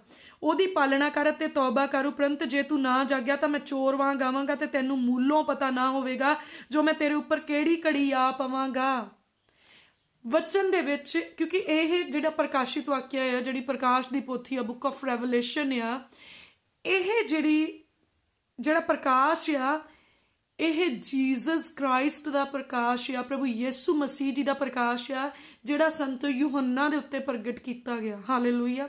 ਉਹਦੀ ਪਾਲਣਾ ਕਰ ਅਤੇ ਤੌਬਾ ਕਰ ਉਪਰੰਤ ਜੇ ਤੂੰ ਨਾ ਜਾਗਿਆ ਤਾਂ ਮੈਂ ਚੋਰ ਵਾਂਗ ਆਵਾਂਗਾ ਤੇ ਤੈਨੂੰ ਮੂਲੋਂ ਪਤਾ ਨਾ ਹੋਵੇਗਾ ਜੋ ਮੈਂ ਤੇਰੇ ਉੱਪਰ ਕਿਹੜੀ ਕੜੀ ਆ ਪਵਾਂਗਾ ਵਚਨ ਦੇ ਵਿੱਚ ਕਿਉਂਕਿ ਇਹ ਜਿਹੜਾ ਪ੍ਰਕਾਸ਼ਿਤ ਵਾਕਿਆ ਹੈ ਜਿਹੜੀ ਪ੍ਰਕਾਸ਼ ਦੀ ਪੋਥੀ ਆ ਬੁੱਕ ਆਫ ਰੈਵਲੇਸ਼ਨ ਆ ਇਹ ਜਿਹੜੀ ਜਿਹੜਾ ਪ੍ਰਕਾਸ਼ ਆ ਇਹ ਜੀਸਸ ਕ੍ਰਾਈਸਟ ਦਾ ਪ੍ਰਕਾਸ਼ ਆ ਪ੍ਰਭੂ ਯਿਸੂ ਮਸੀਹ ਜੀ ਦਾ ਪ੍ਰਕਾਸ਼ ਆ ਜਿਹੜਾ ਸੰਤ ਯੋਹੰਨਾ ਦੇ ਉੱਤੇ ਪ੍ਰਗਟ ਕੀਤਾ ਗਿਆ ਹਾਲੇਲੂਇਆ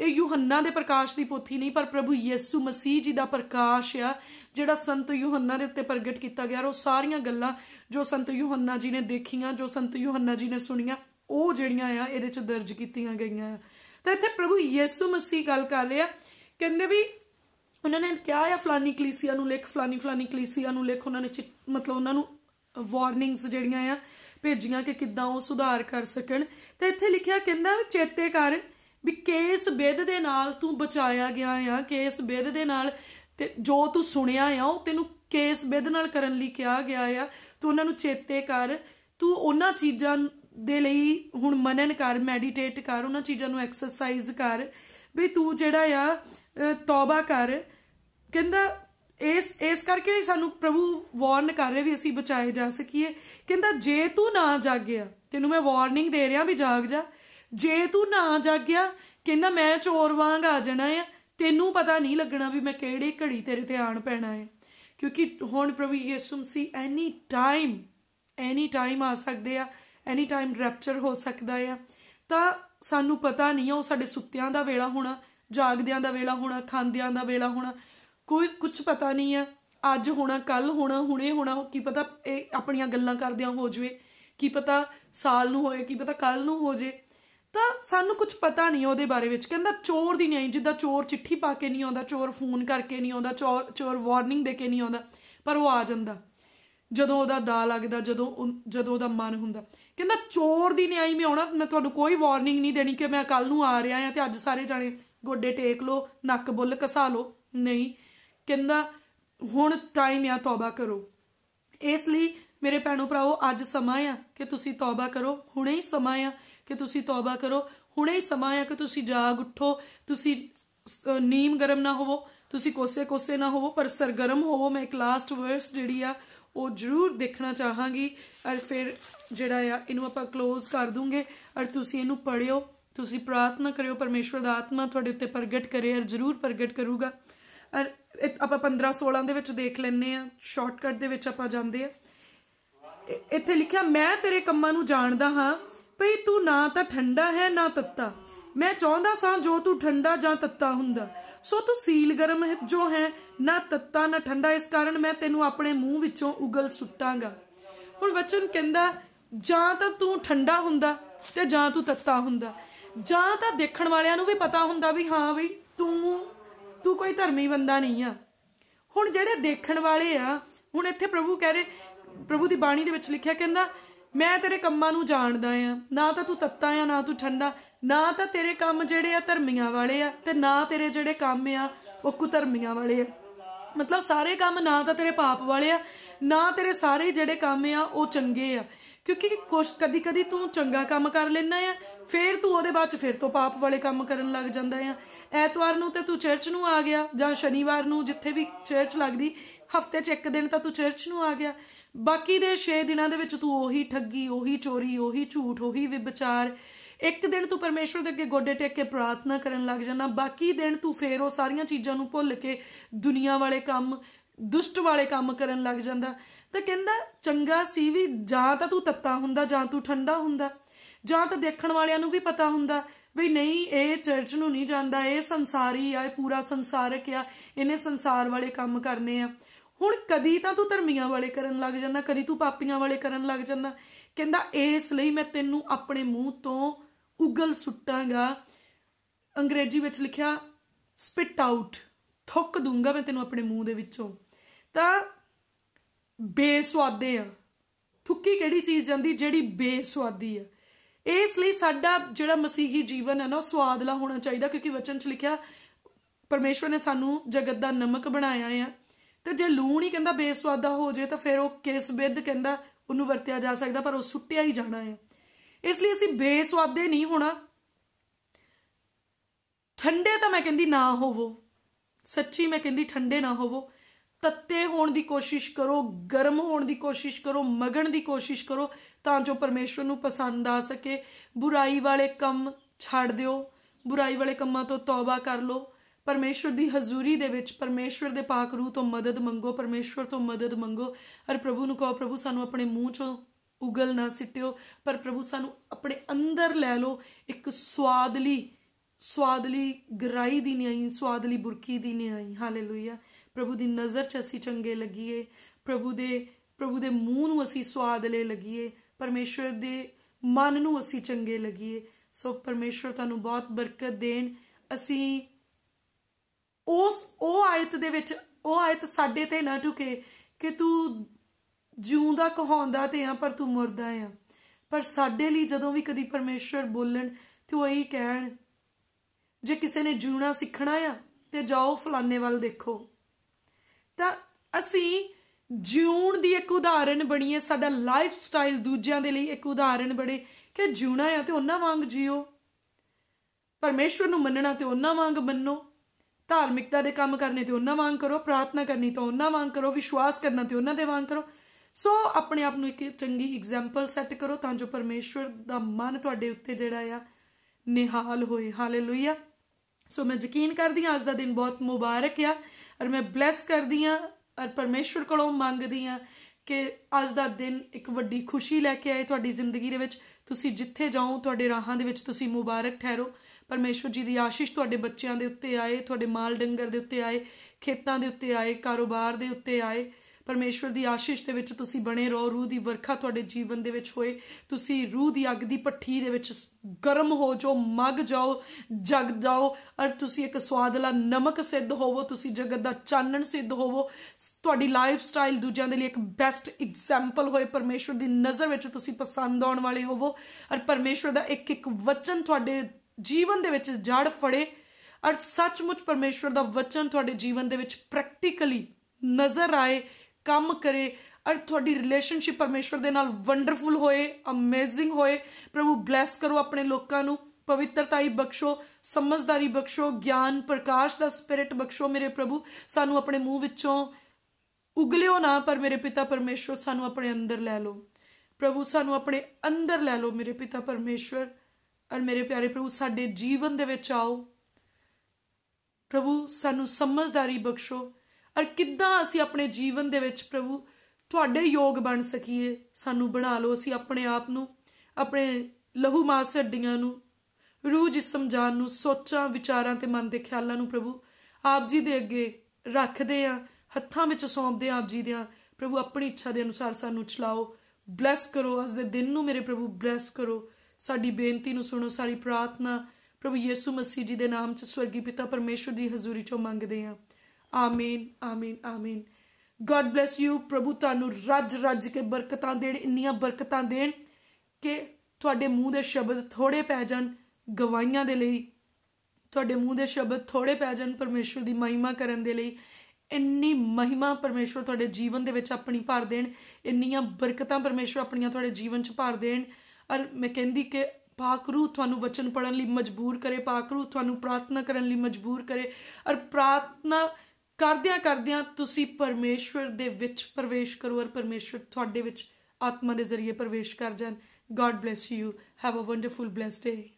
ਇਹ ਯੋਹੰਨਾ ਦੇ ਪ੍ਰਕਾਸ਼ ਦੀ ਪੋਥੀ ਨਹੀਂ ਪਰ ਪ੍ਰਭੂ ਯਿਸੂ ਮਸੀਹ ਜੀ ਦਾ ਪ੍ਰਕਾਸ਼ ਆ ਜਿਹੜਾ ਸੰਤ ਯੋਹੰਨਾ ਦੇ ਉੱਤੇ ਪ੍ਰਗਟ ਕੀਤਾ ਗਿਆ ਔਰ ਉਹ ਸਾਰੀਆਂ ਗੱਲਾਂ ਜੋ ਸੰਤ ਯੋਹੰਨਾ ਜੀ ਨੇ ਦੇਖੀਆਂ ਜੋ ਸੰਤ ਯੋਹੰਨਾ ਜੀ ਨੇ ਸੁਣੀਆਂ ਉਹ ਜਿਹੜੀਆਂ ਆ ਇਹਦੇ ਚ ਦਰਜ ਕੀਤੀਆਂ ਗਈਆਂ ਆ ਤਾਂ ਇੱਥੇ ਪ੍ਰਭੂ ਯਿਸੂ ਮਸੀਹ ਗੱਲ ਕਰ ਰਿਹਾ ਕਹਿੰਦੇ ਵੀ ਉਹਨਾਂ ਨੇ ਕਿਹਾ ਆ ਫਲਾਨੀ ਕਲੀਸਿਆ ਨੂੰ ਲਿਖ ਫਲਾਨੀ ਫਲਾਨੀ ਕਲੀਸਿਆ ਨੂੰ ਲਿਖ ਉਹਨਾਂ ਨੇ ਮਤਲਬ ਉਹਨਾਂ ਨੂੰ ਵਾਰਨਿੰਗਸ ਜਿਹੜੀਆਂ ਆ ਭੇਜੀਆਂ ਕਿ ਕਿੱਦਾਂ ਉਹ ਸੁਧਾਰ ਕਰ ਸਕਣ ਤੇ ਇੱਥੇ ਲਿਖਿਆ ਕਹਿੰਦਾ ਚੇਤੇ ਕਰ ਵੀ ਕੇਸ ਬੇਦ ਦੇ ਨਾਲ ਤੂੰ ਬਚਾਇਆ ਗਿਆ ਆ ਕੇਸ ਬੇਦ ਦੇ ਨਾਲ ਤੇ ਜੋ ਤੂੰ ਸੁਣਿਆ ਆ ਉਹ ਤੈਨੂੰ ਕੇਸ ਬੇਦ ਨਾਲ ਕਰਨ ਲਈ ਕਿਹਾ ਗਿਆ ਆ ਤੂੰ ਉਹਨਾਂ ਨੂੰ ਚੇਤੇ ਕਰ ਤੂੰ ਉਹਨਾਂ ਚੀਜ਼ਾਂ ਦੇ ਲਈ ਹੁਣ ਮਨਨ ਕਰ ਮੈਡੀਟੇਟ ਕਰ ਉਹਨਾਂ ਚੀਜ਼ਾਂ ਨੂੰ ਐਕਸਰਸਾਈਜ਼ ਕਰ ਵੀ ਤੂੰ ਜਿਹੜਾ ਆ ਤੌਬਾ ਕਰ ਕਹਿੰਦਾ ਇਸ ਇਸ ਕਰਕੇ ਸਾਨੂੰ ਪ੍ਰਭੂ ਵਾਰਨ ਕਰ ਰਿਹਾ ਵੀ ਅਸੀਂ ਬਚਾਏ ਜਾ ਸਕੀਏ ਕਹਿੰਦਾ ਜੇ ਤੂੰ ਨਾ ਜਾਗਿਆ ਤੈਨੂੰ ਮੈਂ ਵਾਰਨਿੰਗ ਦੇ ਰਿਹਾ ਵੀ ਜਾਗ ਜਾ ਜੇ ਤੂੰ ਨਾ ਜਾਗਿਆ ਕਹਿੰਦਾ ਮੈਂ ਚੋਰ ਵਾਂਗ ਆ ਜਾਣਾ ਆ ਤੈਨੂੰ ਪਤਾ ਨਹੀਂ ਲੱਗਣਾ ਵੀ ਮੈਂ ਕਿਹੜੀ ਘੜੀ ਤੇਰੇ ਤੇ ਆਣ ਪੈਣਾ ਹੈ ਕਿਉਂਕਿ ਹੁਣ ਪ੍ਰਭੂ ਯਿਸੂ ਮਸੀਹ ਐਨੀ ਟਾਈਮ ਐਨੀ ਟਾਈਮ ਆ ਸਕਦੇ ਆ ਐਨੀ ਟਾਈਮ ਰੈਪਚਰ ਹੋ ਸਕਦਾ ਆ ਤਾਂ ਸਾਨੂੰ ਪਤਾ ਨਹੀਂ ਆ ਉਹ ਸਾਡੇ ਸੁੱਤਿਆਂ ਦਾ ਵੇਲਾ ਹੋਣਾ ਜਾਗਦਿਆਂ ਦਾ ਵੇਲਾ ਹੋਣਾ ਖਾਂਦਿਆਂ ਦਾ ਵੇਲਾ ਹੋਣਾ ਕੋਈ ਕੁਝ ਪਤਾ ਨਹੀਂ ਆ ਅੱਜ ਹੋਣਾ ਕੱਲ ਹੋਣਾ ਹੁਣੇ ਹੋਣਾ ਕੀ ਪਤਾ ਇਹ ਆਪਣੀਆਂ ਗੱਲਾਂ ਕਰਦਿਆਂ ਹੋ ਜਵੇ ਕੀ ਪਤਾ ਸਾਲ ਨੂੰ ਹੋਏ ਕੀ ਪਤਾ ਕੱਲ ਨੂੰ ਹੋ ਜੇ ਤਾਂ ਸਾਨੂੰ ਕੁਝ ਪਤਾ ਨਹੀਂ ਉਹਦੇ ਬਾਰੇ ਵਿੱਚ ਕਹਿੰਦਾ ਚੋਰ ਦੀ ਨਹੀਂ ਜਿੱਦਾਂ ਚੋਰ ਚਿੱਠੀ ਪਾ ਕੇ ਨਹੀਂ ਆਉਂਦਾ ਚੋਰ ਫੋਨ ਕਰਕੇ ਨਹੀਂ ਆਉਂਦਾ ਚੋਰ ਚੋਰ ਵਾਰਨਿੰਗ ਦੇ ਕੇ ਨਹੀਂ ਆਉਂਦਾ ਪਰ ਉਹ ਆ ਜਾਂਦਾ ਜਦੋਂ ਉਹਦਾ ਦਾ ਲੱਗਦਾ ਜਦੋਂ ਜਦੋਂ ਉਹਦਾ ਮਨ ਹੁੰਦਾ ਕਹਿੰਦਾ ਚੋਰ ਦੀ ਨਿਆਈ ਮੈਂ ਆਉਣਾ ਮੈਂ ਤੁਹਾਨੂੰ ਕੋਈ ਵਾਰਨਿੰਗ ਨਹੀਂ ਦੇਣੀ ਕਿ ਮੈਂ ਕੱਲ ਨੂੰ ਆ ਰਿਹਾ ਹਾਂ ਤੇ ਅੱਜ ਸਾਰੇ ਜਾਣੇ ਗੋਡੇ ਟੇਕ ਲੋ ਨੱਕ ਬੁੱਲ ਕਸਾ ਲੋ ਨਹੀਂ ਕਹਿੰਦਾ ਹੁਣ ਟਾਈਮ ਆ ਤੌਬਾ ਕਰੋ ਇਸ ਲਈ ਮੇਰੇ ਭੈਣੋ ਭਰਾਓ ਅੱਜ ਸਮਾਂ ਆ ਕਿ ਤੁਸੀਂ ਤੌਬਾ ਕਰੋ ਹੁਣੇ ਹੀ ਸਮਾਂ ਆ ਕਿ ਤੁਸੀਂ ਤੌਬਾ ਕਰੋ ਹੁਣੇ ਹੀ ਸਮਾਂ ਹੈ ਕਿ ਤੁਸੀਂ ਜਾਗ ਉਠੋ ਤੁਸੀਂ ਨੀਮ ਗਰਮ ਨਾ ਹੋਵੋ ਤੁਸੀਂ ਕੋਸੇ ਕੋਸੇ ਨਾ ਹੋਵੋ ਪਰ ਸਰਗਰਮ ਹੋਵੋ ਮੈਂ ਇੱਕ ਲਾਸਟ ਵਰਸ ਜਿਹੜੀ ਆ ਉਹ ਜ਼ਰੂਰ ਦੇਖਣਾ ਚਾਹਾਂਗੀ ਔਰ ਫਿਰ ਜਿਹੜਾ ਆ ਇਹਨੂੰ ਆਪਾਂ ক্লোਜ਼ ਕਰ ਦੂੰਗੇ ਔਰ ਤੁਸੀਂ ਇਹਨੂੰ ਪੜਿਓ ਤੁਸੀਂ ਪ੍ਰਾਰਥਨਾ ਕਰਿਓ ਪਰਮੇਸ਼ਵਰ ਦਾ ਆਤਮਾ ਤੁਹਾਡੇ ਉੱਤੇ ਪ੍ਰਗਟ ਕਰੇ ਔਰ ਜ਼ਰੂਰ ਪ੍ਰਗਟ ਕਰੂਗਾ ਔਰ ਆਪਾਂ 15 16 ਦੇ ਵਿੱਚ ਦੇਖ ਲੈਨੇ ਆ ਸ਼ਾਰਟਕਟ ਦੇ ਵਿੱਚ ਆਪਾਂ ਜਾਂਦੇ ਆ ਇੱਥੇ ਲਿਖਿਆ ਮੈਂ ਤੇਰੇ ਕੰਮਾਂ ਨੂੰ ਜਾਣਦਾ ਹਾਂ ਭਈ ਤੂੰ ਨਾ ਤਾਂ ਠੰਡਾ ਹੈ ਨਾ ਤੱਤਾ ਮੈਂ ਚਾਹੁੰਦਾ ਸਾਂ ਜੋ ਤੂੰ ਠੰਡਾ ਜਾਂ ਤੱਤਾ ਹੁੰਦਾ ਸੋ ਤੂੰ ਸੀਲ ਗਰਮ ਜੋ ਹੈ ਨਾ ਤੱਤਾ ਨਾ ਠੰਡਾ ਇਸ ਕਾਰਨ ਮੈਂ ਤੈਨੂੰ ਆਪਣੇ ਮੂੰਹ ਵਿੱਚੋਂ ਉਗਲ ਸੁੱਟਾਂਗਾ ਹੁਣ ਵਚਨ ਕਹਿੰਦਾ ਜਾਂ ਤਾਂ ਤੂੰ ਠੰਡਾ ਹੁੰਦਾ ਤੇ ਜਾਂ ਤੂੰ ਤੱਤਾ ਹੁੰਦਾ ਜਾਂ ਤਾਂ ਦੇਖਣ ਵਾਲਿਆਂ ਨੂੰ ਵੀ ਪਤਾ ਹੁੰਦਾ ਵੀ ਹਾਂ ਬਈ ਤੂੰ ਤੂੰ ਕੋਈ ਧਰਮੀ ਬੰਦਾ ਨਹੀਂ ਆ ਹੁਣ ਜਿਹੜੇ ਦੇਖਣ ਵਾਲੇ ਆ ਹੁਣ ਇੱਥੇ ਪ੍ਰਭੂ ਕਹਿ ਰਹੇ ਪ੍ਰਭੂ ਦੀ ਬਾਣੀ ਦੇ ਵਿੱਚ ਲਿਖਿਆ ਕਹਿੰਦਾ ਮੈਂ ਤੇਰੇ ਕੰਮਾਂ ਨੂੰ ਜਾਣਦਾ ਆ ਨਾ ਤਾਂ ਤੂੰ ਤੱਤਾ ਆ ਨਾ ਤੂੰ ਠੰਡਾ ਨਾ ਤਾਂ ਤੇਰੇ ਕੰਮ ਜਿਹੜੇ ਆ ਧਰਮੀਆਂ ਵਾਲੇ ਆ ਤੇ ਨਾ ਤੇਰੇ ਜਿਹੜੇ ਕੰਮ ਆ ਉਹ ਕੁ ਧਰਮੀਆਂ ਵਾਲੇ ਆ ਮਤਲਬ ਸਾਰੇ ਕੰਮ ਨਾ ਤਾਂ ਤੇਰੇ ਪਾਪ ਵਾਲੇ ਆ ਨਾ ਤੇਰੇ ਸਾਰੇ ਜਿਹੜੇ ਕੰਮ ਆ ਉਹ ਚੰਗੇ ਆ ਕਿਉਂਕਿ ਕੁਛ ਕਦੀ ਕਦੀ ਤੂੰ ਚੰਗਾ ਕੰਮ ਕਰ ਲੈਣਾ ਆ ਫੇਰ ਤੂੰ ਉਹਦੇ ਬਾਅਦ ਚ ਫਿਰ ਤੋਂ ਪਾਪ ਵਾਲੇ ਕੰਮ ਕਰਨ ਲੱਗ ਜਾਂਦਾ ਆ ਐਤਵਾਰ ਨੂੰ ਤੇ ਤੂੰ ਚਰਚ ਨੂੰ ਆ ਗਿਆ ਜਾਂ ਸ਼ਨੀਵਾਰ ਨੂੰ ਜਿੱਥੇ ਵੀ ਚਰਚ ਲੱਗਦੀ ਹਫਤੇ 'ਚ ਇੱਕ ਦਿਨ ਤਾਂ ਤੂੰ ਚਰਚ ਨੂੰ ਆ ਗਿਆ ਬਾਕੀ ਦੇ 6 ਦਿਨਾਂ ਦੇ ਵਿੱਚ ਤੂੰ ਉਹੀ ਠੱਗੀ ਉਹੀ ਚੋਰੀ ਉਹੀ ਝੂਠ ਉਹੀ ਵਿਵਚਾਰ ਇੱਕ ਦਿਨ ਤੂੰ ਪਰਮੇਸ਼ਵਰ ਦੇ ਅੱਗੇ ਗੋਡੇ ਟੇਕ ਕੇ ਪ੍ਰਾਰਥਨਾ ਕਰਨ ਲੱਗ ਜਾਣਾ ਬਾਕੀ ਦਿਨ ਤੂੰ ਫੇਰ ਉਹ ਸਾਰੀਆਂ ਚੀਜ਼ਾਂ ਨੂੰ ਭੁੱਲ ਕੇ ਦੁਨੀਆ ਵਾਲੇ ਕੰਮ ਦੁਸ਼ਟ ਵਾਲੇ ਕੰਮ ਕਰਨ ਲੱਗ ਜਾਂਦਾ ਤਾਂ ਕਹਿੰਦਾ ਚੰਗਾ ਸੀ ਵੀ ਜਾਂ ਤਾਂ ਤੂੰ ਤੱਤਾ ਹੁੰਦਾ ਜਾਂ ਤੂੰ ਠੰਡਾ ਹੁੰਦਾ ਜਾਂ ਤਾਂ ਦੇਖਣ ਵਾਲਿਆਂ ਨੂੰ ਵੀ ਪਤਾ ਹੁੰਦਾ ਵੀ ਨਹੀਂ ਇਹ ਚਰਚ ਨੂੰ ਨਹੀਂ ਜਾਂਦਾ ਇਹ ਸੰਸਾਰੀ ਆ ਇਹ ਪੂਰਾ ਸੰਸਾਰਕ ਆ ਇਹਨੇ ਸੰਸਾਰ ਵਾਲੇ ਕੰਮ ਕਰਨੇ ਆ ਹੁਣ ਕਦੀ ਤਾਂ ਤੂੰ ਧਰਮੀਆਂ ਵਾਲੇ ਕਰਨ ਲੱਗ ਜਾਂਦਾ ਕਦੀ ਤੂੰ ਪਾਪੀਆਂ ਵਾਲੇ ਕਰਨ ਲੱਗ ਜਾਂਦਾ ਕਹਿੰਦਾ ਇਸ ਲਈ ਮੈਂ ਤੈਨੂੰ ਆਪਣੇ ਮੂੰਹ ਤੋਂ ਉਗਲ ਸੁੱਟਾਂਗਾ ਅੰਗਰੇਜ਼ੀ ਵਿੱਚ ਲਿਖਿਆ ਸਪਿਟ ਆਊਟ ਥੁੱਕ ਦੂੰਗਾ ਮੈਂ ਤੈਨੂੰ ਆਪਣੇ ਮੂੰਹ ਦੇ ਵਿੱਚੋਂ ਤਾਂ ਬੇਸਵਾਦੇ ਆ ਥੁੱਕੀ ਕਿਹੜੀ ਚੀਜ਼ ਜਾਂਦੀ ਜਿਹੜੀ ਬੇਸਵਾਦੀ ਆ ਇਸ ਲਈ ਸਾਡਾ ਜਿਹੜਾ ਮਸੀਹੀ ਜੀਵਨ ਹੈ ਨਾ ਸਵਾਦਲਾ ਹੋਣਾ ਚਾਹੀਦਾ ਕਿਉਂਕਿ ਵਚਨ 'ਚ ਲਿਖਿਆ ਪਰਮੇਸ਼ਵਰ ਨੇ ਸਾਨੂੰ ਜਗਤ ਦਾ ਨਮਕ ਬਣਾਇਆ ਆ ਤੇ ਜੇ ਲੂਣ ਹੀ ਕਹਿੰਦਾ ਬੇਸਵਾਦਾ ਹੋ ਜੇ ਤਾਂ ਫਿਰ ਉਹ ਕਿਸ ਵਿਧ ਕਹਿੰਦਾ ਉਹਨੂੰ ਵਰਤਿਆ ਜਾ ਸਕਦਾ ਪਰ ਉਹ ਸੁੱਟਿਆ ਹੀ ਜਾਣਾ ਹੈ ਇਸ ਲਈ ਅਸੀਂ ਬੇਸਵਾਦੇ ਨਹੀਂ ਹੋਣਾ ਠੰਡੇ ਤਾਂ ਮੈਂ ਕਹਿੰਦੀ ਨਾ ਹੋਵੋ ਸੱਚੀ ਮੈਂ ਕਹਿੰਦੀ ਠੰਡੇ ਨਾ ਹੋਵੋ ਤੱਤੇ ਹੋਣ ਦੀ ਕੋਸ਼ਿਸ਼ ਕਰੋ ਗਰਮ ਹੋਣ ਦੀ ਕੋਸ਼ਿਸ਼ ਕਰੋ ਮਗਣ ਦੀ ਕੋਸ਼ਿਸ਼ ਕਰੋ ਤਾਂ ਜੋ ਪਰਮੇਸ਼ਵਰ ਨੂੰ ਪਸੰਦ ਆ ਸਕੇ ਬੁਰਾਈ ਵਾਲੇ ਕੰਮ ਛੱਡ ਦਿਓ ਬੁਰਾਈ ਵਾਲੇ ਕੰਮਾਂ ਤੋਂ ਤੌਬਾ ਕਰ ਲਓ ਪਰਮੇਸ਼ਵਰ ਦੀ ਹਜ਼ੂਰੀ ਦੇ ਵਿੱਚ ਪਰਮੇਸ਼ਵਰ ਦੇ ਪਾਕ ਰੂਹ ਤੋਂ ਮਦਦ ਮੰਗੋ ਪਰਮੇਸ਼ਵਰ ਤੋਂ ਮਦਦ ਮੰਗੋ ਅਰ ਪ੍ਰਭੂ ਨੂੰ ਕਹੋ ਪ੍ਰਭੂ ਸਾਨੂੰ ਆਪਣੇ ਮੂੰਹ ਚੋਂ ਉਗਲ ਨਾ ਸਿੱਟਿਓ ਪਰ ਪ੍ਰਭੂ ਸਾਨੂੰ ਆਪਣੇ ਅੰਦਰ ਲੈ ਲਓ ਇੱਕ ਸਵਾਦਲੀ ਸਵਾਦਲੀ ਗਰਾਈ ਦੀ ਨਿਆਈ ਸਵਾਦਲੀ ਬੁਰਕੀ ਦੀ ਨਿਆਈ ਹਾਲੇਲੂਇਆ ਪ੍ਰਭੂ ਦੀ ਨਜ਼ਰ 'ਚ ਅਸੀਂ ਚੰਗੇ ਲੱਗੀਏ ਪ੍ਰਭੂ ਦੇ ਪ੍ਰਭੂ ਦੇ ਮੂੰਹ ਨੂੰ ਅਸੀਂ ਸਵਾਦ ਲੈ ਲੱਗੀਏ ਪਰਮੇਸ਼ਵਰ ਦੇ ਮਨ ਨੂੰ ਅਸੀਂ ਚੰਗੇ ਲੱਗੀਏ ਸੋ ਪਰਮੇਸ਼ਵਰ ਤੁਹਾਨੂੰ ਬਹੁਤ ਬਰਕਤ ਦੇਣ ਅਸੀਂ ਉਸ ਉਹ ਆਇਤ ਦੇ ਵਿੱਚ ਉਹ ਆਇਤ ਸਾਡੇ ਤੇ ਨਾ ਟੁਕੇ ਕਿ ਤੂੰ ਜਿਉਂਦਾ ਕਹਾਉਂਦਾ ਤੇ ਆ ਪਰ ਤੂੰ ਮਰਦਾ ਆ ਪਰ ਸਾਡੇ ਲਈ ਜਦੋਂ ਵੀ ਕਦੀ ਪਰਮੇਸ਼ਰ ਬੋਲਣ ਤੇ ਉਹ ਹੀ ਕਹਿਣ ਜੇ ਕਿਸੇ ਨੇ ਜਿਉਣਾ ਸਿੱਖਣਾ ਆ ਤੇ ਜਾਓ ਫਲਾਣੇ ਵੱਲ ਦੇਖੋ ਤਾਂ ਅਸੀਂ ਜਿਉਣ ਦੀ ਇੱਕ ਉਦਾਹਰਣ ਬਣੀਏ ਸਾਡਾ ਲਾਈਫ ਸਟਾਈਲ ਦੂਜਿਆਂ ਦੇ ਲਈ ਇੱਕ ਉਦਾਹਰਣ ਬਣੇ ਕਿ ਜਿਉਣਾ ਆ ਤੇ ਉਹਨਾਂ ਵਾਂਗ ਜਿਓ ਪਰਮੇਸ਼ਰ ਨੂੰ ਮੰਨਣਾ ਤੇ ਉਹਨਾਂ ਵਾਂਗ ਮੰਨੋ ਧਾਰਮਿਕਤਾ ਦੇ ਕੰਮ ਕਰਨੇ ਤੇ ਉਹਨਾਂ ਵਾਂਗ ਕਰੋ ਪ੍ਰਾਰਥਨਾ ਕਰਨੀ ਤੇ ਉਹਨਾਂ ਵਾਂਗ ਕਰੋ ਵਿਸ਼ਵਾਸ ਕਰਨਾ ਤੇ ਉਹਨਾਂ ਦੇ ਵਾਂਗ ਕਰੋ ਸੋ ਆਪਣੇ ਆਪ ਨੂੰ ਇੱਕ ਚੰਗੀ ਐਗਜ਼ਾਮਪਲ ਸੈੱਟ ਕਰੋ ਤਾਂ ਜੋ ਪਰਮੇਸ਼ਵਰ ਦਾ ਮਨ ਤੁਹਾਡੇ ਉੱਤੇ ਜਿਹੜਾ ਆ ਨਿਹਾਲ ਹੋਏ ਹਾਲੇਲੂਇਆ ਸੋ ਮੈਂ ਯਕੀਨ ਕਰਦੀ ਹਾਂ ਅੱਜ ਦਾ ਦਿਨ ਬਹੁਤ ਮੁਬਾਰਕ ਆ ਔਰ ਮੈਂ ਬlesਸ ਕਰਦੀ ਹਾਂ ਔਰ ਪਰਮੇਸ਼ਵਰ ਕੋਲੋਂ ਮੰਗਦੀ ਹਾਂ ਕਿ ਅੱਜ ਦਾ ਦਿਨ ਇੱਕ ਵੱਡੀ ਖੁਸ਼ੀ ਲੈ ਕੇ ਆਏ ਤੁਹਾਡੀ ਜ਼ਿੰਦਗੀ ਦੇ ਵਿੱਚ ਤੁਸੀਂ ਜਿੱਥੇ ਜਾਓ ਤੁਹਾਡੇ ਰਾਹਾਂ ਦੇ ਵਿੱਚ ਤੁਸੀਂ ਮੁਬਾਰਕ ਠਹਿਰੋ ਪਰਮੇਸ਼ਵਰ ਜੀ ਦੀ ਆਸ਼ੀਸ਼ ਤੁਹਾਡੇ ਬੱਚਿਆਂ ਦੇ ਉੱਤੇ ਆਏ ਤੁਹਾਡੇ ਮਾਲ ਡੰਗਰ ਦੇ ਉੱਤੇ ਆਏ ਖੇਤਾਂ ਦੇ ਉੱਤੇ ਆਏ ਕਾਰੋਬਾਰ ਦੇ ਉੱਤੇ ਆਏ ਪਰਮੇਸ਼ਵਰ ਦੀ ਆਸ਼ੀਸ਼ ਦੇ ਵਿੱਚ ਤੁਸੀਂ ਬਣੇ ਰਹੋ ਰੂਹ ਦੀ ਵਰਖਾ ਤੁਹਾਡੇ ਜੀਵਨ ਦੇ ਵਿੱਚ ਹੋਏ ਤੁਸੀਂ ਰੂਹ ਦੀ ਅੱਗ ਦੀ ਪੱਠੀ ਦੇ ਵਿੱਚ ਗਰਮ ਹੋ ਜਾਓ ਮਗ ਜਾਓ ਜਗ ਜਾਓ ਅਰ ਤੁਸੀਂ ਇੱਕ ਸਵਾਦਲਾ ਨਮਕ ਸਿੱਧ ਹੋਵੋ ਤੁਸੀਂ ਜਗਤ ਦਾ ਚਾਨਣ ਸਿੱਧ ਹੋਵੋ ਤੁਹਾਡੀ ਲਾਈਫ ਸਟਾਈਲ ਦੂਜਿਆਂ ਦੇ ਲਈ ਇੱਕ ਬੈਸਟ ਐਗਜ਼ਾਮਪਲ ਹੋਏ ਪਰਮੇਸ਼ਵਰ ਦੀ ਨਜ਼ਰ ਵਿੱਚ ਤੁਸੀਂ ਪਸੰਦ ਆਉਣ ਵਾਲੇ ਹੋਵੋ ਅਰ ਪਰਮੇਸ਼ਵਰ ਦਾ ਇੱਕ ਇੱਕ ਵਚਨ ਤੁਹਾਡੇ ਜੀਵਨ ਦੇ ਵਿੱਚ ਜੜ ਫੜੇ ਅਰ ਸੱਚਮੁੱਚ ਪਰਮੇਸ਼ਵਰ ਦਾ ਵਚਨ ਤੁਹਾਡੇ ਜੀਵਨ ਦੇ ਵਿੱਚ ਪ੍ਰੈਕਟੀਕਲੀ ਨਜ਼ਰ ਆਏ ਕੰਮ ਕਰੇ ਅਰ ਤੁਹਾਡੀ ਰਿਲੇਸ਼ਨਸ਼ਿਪ ਪਰਮੇਸ਼ਵਰ ਦੇ ਨਾਲ ਵੰਡਰਫੁਲ ਹੋਏ ਅਮੇਜ਼ਿੰਗ ਹੋਏ ਪ੍ਰਭੂ ਬlesਸ ਕਰੋ ਆਪਣੇ ਲੋਕਾਂ ਨੂੰ ਪਵਿੱਤਰਤਾ ਹੀ ਬਖਸ਼ੋ ਸਮਝਦਾਰੀ ਬਖਸ਼ੋ ਗਿਆਨ ਪ੍ਰਕਾਸ਼ ਦਾ ਸਪਿਰਿਟ ਬਖਸ਼ੋ ਮੇਰੇ ਪ੍ਰਭੂ ਸਾਨੂੰ ਆਪਣੇ ਮੂੰਹ ਵਿੱਚੋਂ ਉਗਲਿਓ ਨਾ ਪਰ ਮੇਰੇ ਪਿਤਾ ਪਰਮੇਸ਼ਵਰ ਸਾਨੂੰ ਆਪਣੇ ਅੰਦਰ ਲੈ ਲਓ ਪ੍ਰਭੂ ਸਾਨੂੰ ਆਪਣੇ ਅੰਦਰ ਲੈ ਲਓ ਮੇਰੇ ਪਿਤਾ ਪਰਮੇਸ਼ਵਰ ਔਰ ਮੇਰੇ ਪਿਆਰੇ ਪ੍ਰਭੂ ਸਾਡੇ ਜੀਵਨ ਦੇ ਵਿੱਚ ਆਓ ਪ੍ਰਭੂ ਸਾਨੂੰ ਸਮਝਦਾਰੀ ਬਖਸ਼ੋ ਔਰ ਕਿੱਦਾਂ ਅਸੀਂ ਆਪਣੇ ਜੀਵਨ ਦੇ ਵਿੱਚ ਪ੍ਰਭੂ ਤੁਹਾਡੇ ਯੋਗ ਬਣ ਸਕੀਏ ਸਾਨੂੰ ਬਣਾ ਲਓ ਅਸੀਂ ਆਪਣੇ ਆਪ ਨੂੰ ਆਪਣੇ ਲਹੂ ਮਾਸ ਹੱਡੀਆਂ ਨੂੰ ਰੂਹ ਜਿਸਮ ਜਾਨ ਨੂੰ ਸੋਚਾਂ ਵਿਚਾਰਾਂ ਤੇ ਮਨ ਦੇ ਖਿਆਲਾਂ ਨੂੰ ਪ੍ਰਭੂ ਆਪ ਜੀ ਦੇ ਅੱਗੇ ਰੱਖਦੇ ਆ ਹੱਥਾਂ ਵਿੱਚ ਸੌਂਪਦੇ ਆਪ ਜੀ ਦੇ ਆਂ ਪ੍ਰਭੂ ਆਪਣੀ ਇੱਛਾ ਦੇ ਅਨੁਸਾਰ ਸਾਨੂੰ ਚਲਾਓ ਬਲੈਸ ਕਰੋ ਅੱਜ ਦੇ ਦਿਨ ਨੂੰ ਮੇਰੇ ਪ੍ਰਭੂ ਬਲੈਸ ਕਰੋ ਸਾਡੀ ਬੇਨਤੀ ਨੂੰ ਸੁਣੋ ਸਾਰੀ ਪ੍ਰਾਰਥਨਾ ਪ੍ਰਭੂ ਯੇਸੂ ਮਸੀਹ ਜੀ ਦੇ ਨਾਮ 'ਚ ਸਵਰਗੀ ਪਿਤਾ ਪਰਮੇਸ਼ਵਰ ਦੀ ਹਜ਼ੂਰੀ 'ਚੋਂ ਮੰਗਦੇ ਹਾਂ ਆਮੀਨ ਆਮੀਨ ਆਮੀਨ ਗੋਡ ਬlesਸ ਯੂ ਪ੍ਰਭੂ ਤੁਹਾਨੂੰ ਰੱਜ ਰੱਜ ਕੇ ਬਰਕਤਾਂ ਦੇਣ ਇੰਨੀਆਂ ਬਰਕਤਾਂ ਦੇਣ ਕਿ ਤੁਹਾਡੇ ਮੂੰਹ ਦੇ ਸ਼ਬਦ ਥੋੜੇ ਪੈ ਜਾਣ ਗਵਾਈਆਂ ਦੇ ਲਈ ਤੁਹਾਡੇ ਮੂੰਹ ਦੇ ਸ਼ਬਦ ਥੋੜੇ ਪੈ ਜਾਣ ਪਰਮੇਸ਼ਵਰ ਦੀ ਮਹਿਮਾ ਕਰਨ ਦੇ ਲਈ ਇੰਨੀ ਮਹਿਮਾ ਪਰਮੇਸ਼ਵਰ ਤੁਹਾਡੇ ਜੀਵਨ ਦੇ ਵਿੱਚ ਆਪਣੀ ਭਰ ਦੇਣ ਇੰਨੀਆਂ ਬਰਕਤਾਂ ਪਰਮੇਸ਼ਵਰ ਆਪਣੀਆਂ ਤੁਹਾਡੇ ਜੀਵਨ 'ਚ ਭਰ ਦੇਣ ਔਰ ਮੈਂ ਕਹਿੰਦੀ ਕਿ ਪਾਕ ਤੁਹਾਨੂੰ ਵਚਨ ਪੜਨ ਲਈ ਮਜਬੂਰ ਕਰੇ ਪਾਕ ਤੁਹਾਨੂੰ ਪ੍ਰਾਰਥਨਾ ਕਰਨ ਲਈ ਮਜਬੂਰ ਕਰੇ ਔਰ ਪ੍ਰਾਰਥਨਾ ਕਰਦਿਆਂ ਕਰਦਿਆਂ ਤੁਸੀਂ ਪਰਮੇਸ਼ਵਰ ਦੇ ਵਿੱਚ ਪ੍ਰਵੇਸ਼ ਕਰੋ ਔਰ ਪਰਮੇਸ਼ਵਰ ਤੁਹਾਡੇ ਵਿੱਚ ਆਤਮਾ ਦੇ ਜ਼ਰੀਏ ਪ੍ਰਵੇਸ਼ ਕਰ ਜਾਣ God bless you have a wonderful bless day